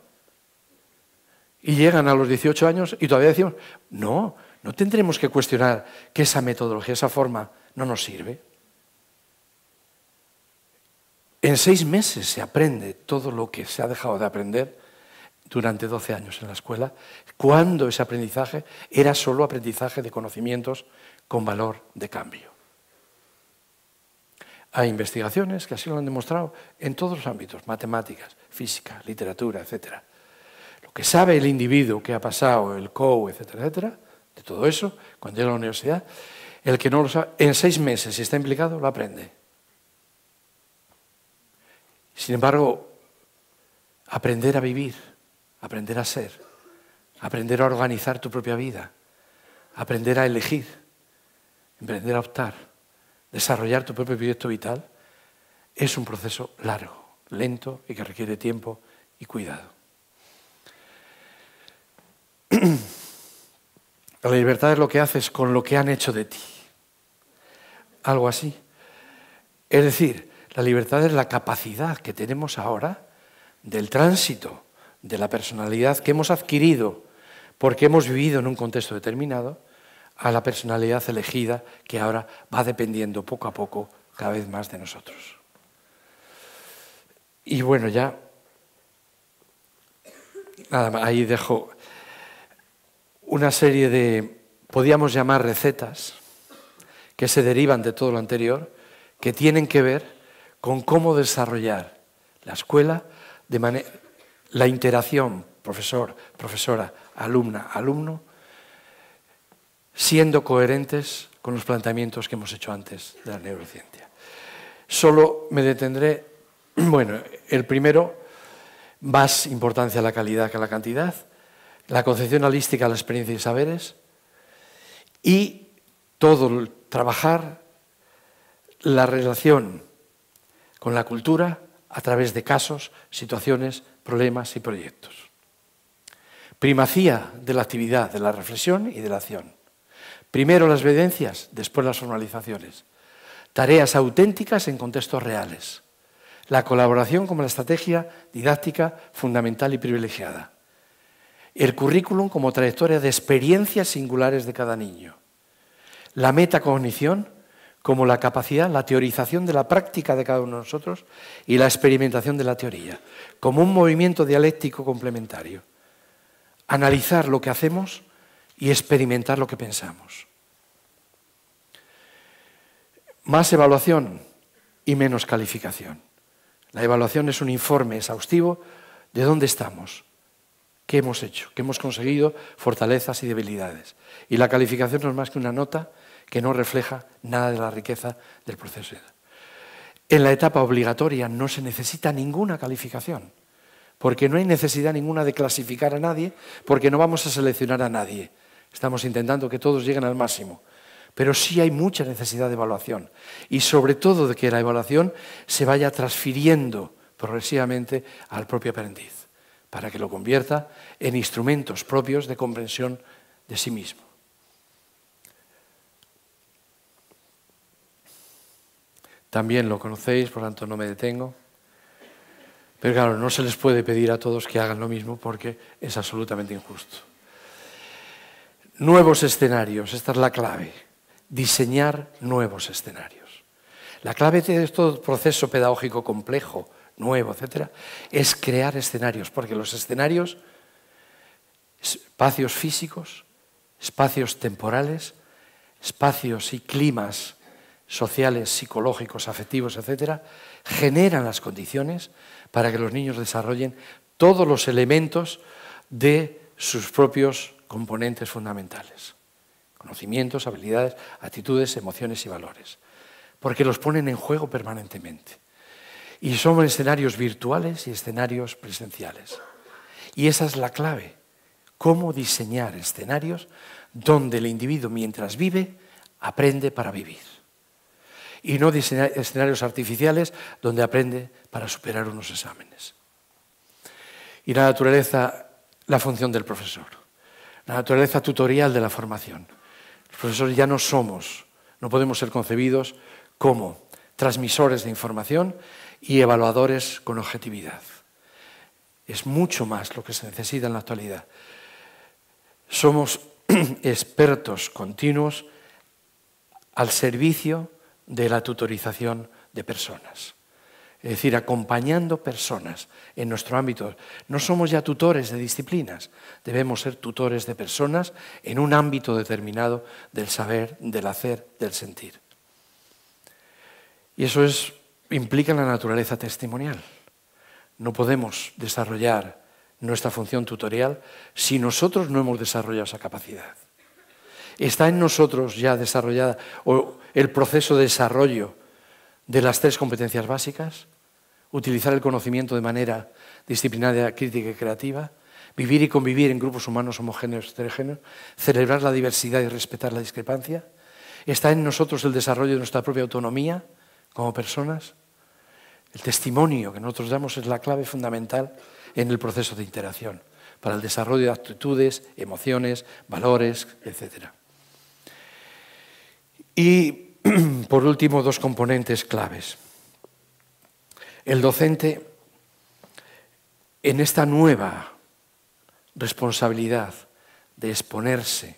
Y llegan a los 18 años y todavía decimos, no, no tendremos que cuestionar que esa metodología, esa forma, no nos sirve. En seis meses se aprende todo lo que se ha dejado de aprender durante 12 años en la escuela, cuando ese aprendizaje era solo aprendizaje de conocimientos con valor de cambio. Hay investigaciones que así lo han demostrado en todos los ámbitos, matemáticas, física, literatura, etc. Lo que sabe el individuo que ha pasado el CO, etcétera, etcétera, de todo eso, cuando llega a la universidad, el que no lo sabe, en seis meses, si está implicado, lo aprende. Sin embargo, aprender a vivir, aprender a ser, aprender a organizar tu propia vida, aprender a elegir, aprender a optar, desarrollar tu propio proyecto vital, es un proceso largo, lento y que requiere tiempo y cuidado. La libertad es lo que haces con lo que han hecho de ti. Algo así. Es decir, la libertad es la capacidad que tenemos ahora del tránsito de la personalidad que hemos adquirido porque hemos vivido en un contexto determinado a la personalidad elegida que ahora va dependiendo poco a poco cada vez más de nosotros. Y bueno, ya nada ahí dejo una serie de, podríamos llamar recetas, que se derivan de todo lo anterior, que tienen que ver con cómo desarrollar la escuela la interacción profesor, profesora, alumna, alumno, siendo coherentes con los planteamientos que hemos hecho antes de la neurociencia. Solo me detendré, bueno, el primero, más importancia a la calidad que a la cantidad, la concepción holística a la experiencia y saberes, y todo el trabajar la relación con la cultura a través de casos, situaciones, problemas y proyectos. Primacía de la actividad, de la reflexión y de la acción. Primero las evidencias, después las formalizaciones. Tareas auténticas en contextos reales. La colaboración como la estrategia didáctica fundamental y privilegiada. El currículum como trayectoria de experiencias singulares de cada niño. La metacognición como la capacidad, la teorización de la práctica de cada uno de nosotros y la experimentación de la teoría, como un movimiento dialéctico complementario. Analizar lo que hacemos y experimentar lo que pensamos. Más evaluación y menos calificación. La evaluación es un informe exhaustivo de dónde estamos, qué hemos hecho, qué hemos conseguido, fortalezas y debilidades. Y la calificación no es más que una nota que no refleja nada de la riqueza del proceso. En la etapa obligatoria no se necesita ninguna calificación, porque no hay necesidad ninguna de clasificar a nadie, porque no vamos a seleccionar a nadie. Estamos intentando que todos lleguen al máximo. Pero sí hay mucha necesidad de evaluación y sobre todo de que la evaluación se vaya transfiriendo progresivamente al propio aprendiz, para que lo convierta en instrumentos propios de comprensión de sí mismo. también lo conocéis, por tanto no me detengo. Pero claro, no se les puede pedir a todos que hagan lo mismo porque es absolutamente injusto. Nuevos escenarios, esta es la clave, diseñar nuevos escenarios. La clave de todo este proceso pedagógico complejo, nuevo, etcétera, es crear escenarios, porque los escenarios, espacios físicos, espacios temporales, espacios y climas sociales, psicológicos, afectivos, etcétera, generan las condiciones para que los niños desarrollen todos los elementos de sus propios componentes fundamentales. Conocimientos, habilidades, actitudes, emociones y valores. Porque los ponen en juego permanentemente. Y son escenarios virtuales y escenarios presenciales. Y esa es la clave. Cómo diseñar escenarios donde el individuo mientras vive aprende para vivir y no escenarios artificiales donde aprende para superar unos exámenes. Y la naturaleza, la función del profesor, la naturaleza tutorial de la formación. Los profesores ya no somos, no podemos ser concebidos como transmisores de información y evaluadores con objetividad. Es mucho más lo que se necesita en la actualidad. Somos expertos continuos al servicio de la tutorización de personas. Es decir, acompañando personas en nuestro ámbito. No somos ya tutores de disciplinas, debemos ser tutores de personas en un ámbito determinado del saber, del hacer, del sentir. Y eso es, implica la naturaleza testimonial. No podemos desarrollar nuestra función tutorial si nosotros no hemos desarrollado esa capacidad está en nosotros ya desarrollada el proceso de desarrollo de las tres competencias básicas, utilizar el conocimiento de manera disciplinaria, crítica y creativa, vivir y convivir en grupos humanos homogéneos y heterogéneos, celebrar la diversidad y respetar la discrepancia. Está en nosotros el desarrollo de nuestra propia autonomía como personas. El testimonio que nosotros damos es la clave fundamental en el proceso de interacción para el desarrollo de actitudes, emociones, valores, etcétera. Y, por último, dos componentes claves. El docente, en esta nueva responsabilidad de exponerse,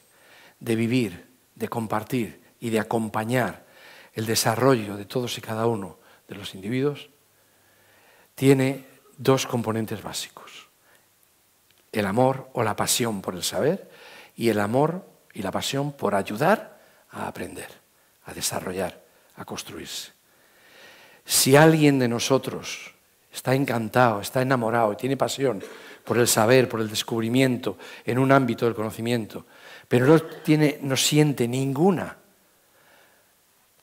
de vivir, de compartir y de acompañar el desarrollo de todos y cada uno de los individuos, tiene dos componentes básicos. El amor o la pasión por el saber y el amor y la pasión por ayudar a aprender a desarrollar, a construirse. Si alguien de nosotros está encantado, está enamorado y tiene pasión por el saber, por el descubrimiento en un ámbito del conocimiento, pero no, tiene, no siente ninguna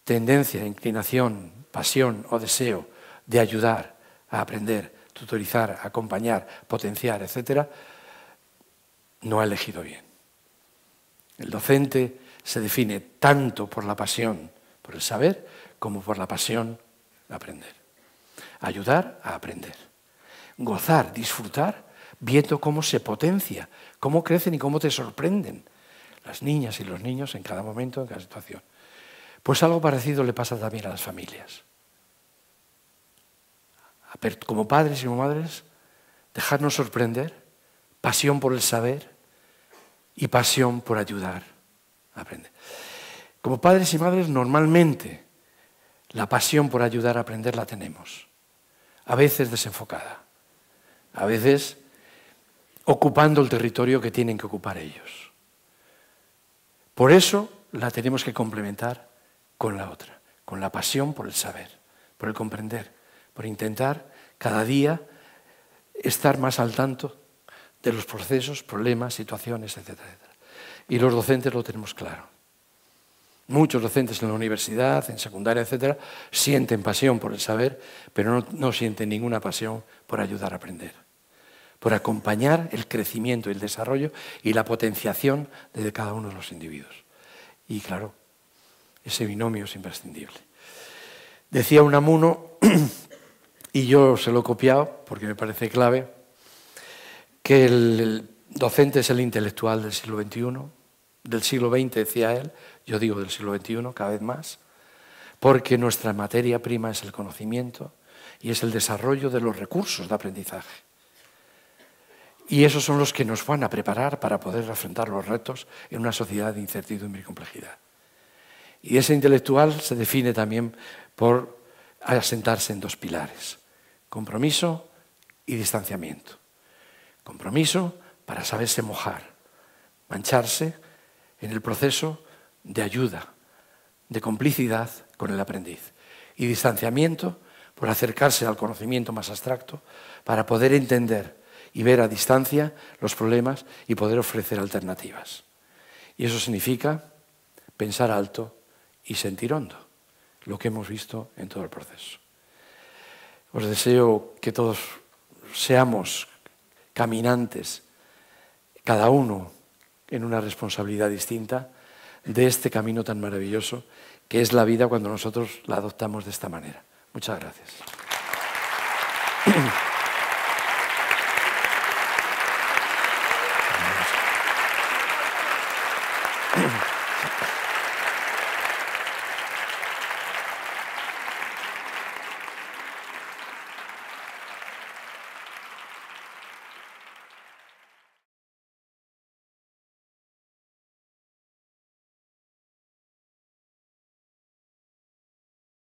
tendencia, inclinación, pasión o deseo de ayudar a aprender, tutorizar, acompañar, potenciar, etc., no ha elegido bien. El docente se define tanto por la pasión por el saber como por la pasión aprender. Ayudar a aprender. Gozar, disfrutar, viendo cómo se potencia, cómo crecen y cómo te sorprenden las niñas y los niños en cada momento, en cada situación. Pues algo parecido le pasa también a las familias. Como padres y como madres, dejarnos sorprender, pasión por el saber y pasión por ayudar aprender. Como padres y madres, normalmente la pasión por ayudar a aprender la tenemos, a veces desenfocada, a veces ocupando el territorio que tienen que ocupar ellos. Por eso la tenemos que complementar con la otra, con la pasión por el saber, por el comprender, por intentar cada día estar más al tanto de los procesos, problemas, situaciones, etc. Y los docentes lo tenemos claro. Muchos docentes en la universidad, en secundaria, etcétera, sienten pasión por el saber, pero no, sienten ninguna pasión por ayudar a aprender, por acompañar el crecimiento y el desarrollo y la potenciación de cada uno de los individuos. Y claro, ese binomio es imprescindible. Decía amuno, y yo se lo he copiado porque me parece clave, que el docente es el intelectual del siglo XXI, del siglo XX, decía él, yo digo del siglo XXI cada vez más, porque nuestra materia prima es el conocimiento y es el desarrollo de los recursos de aprendizaje. Y esos son los que nos van a preparar para poder afrontar los retos en una sociedad de incertidumbre y complejidad. Y ese intelectual se define también por asentarse en dos pilares, compromiso y distanciamiento. Compromiso para saberse mojar, mancharse en el proceso de ayuda, de complicidad con el aprendiz y distanciamiento por acercarse al conocimiento más abstracto para poder entender y ver a distancia los problemas y poder ofrecer alternativas. Y eso significa pensar alto y sentir hondo, lo que hemos visto en todo el proceso. Os deseo que todos seamos caminantes, cada uno en una responsabilidad distinta de este camino tan maravilloso que es la vida cuando nosotros la adoptamos de esta manera. Muchas gracias.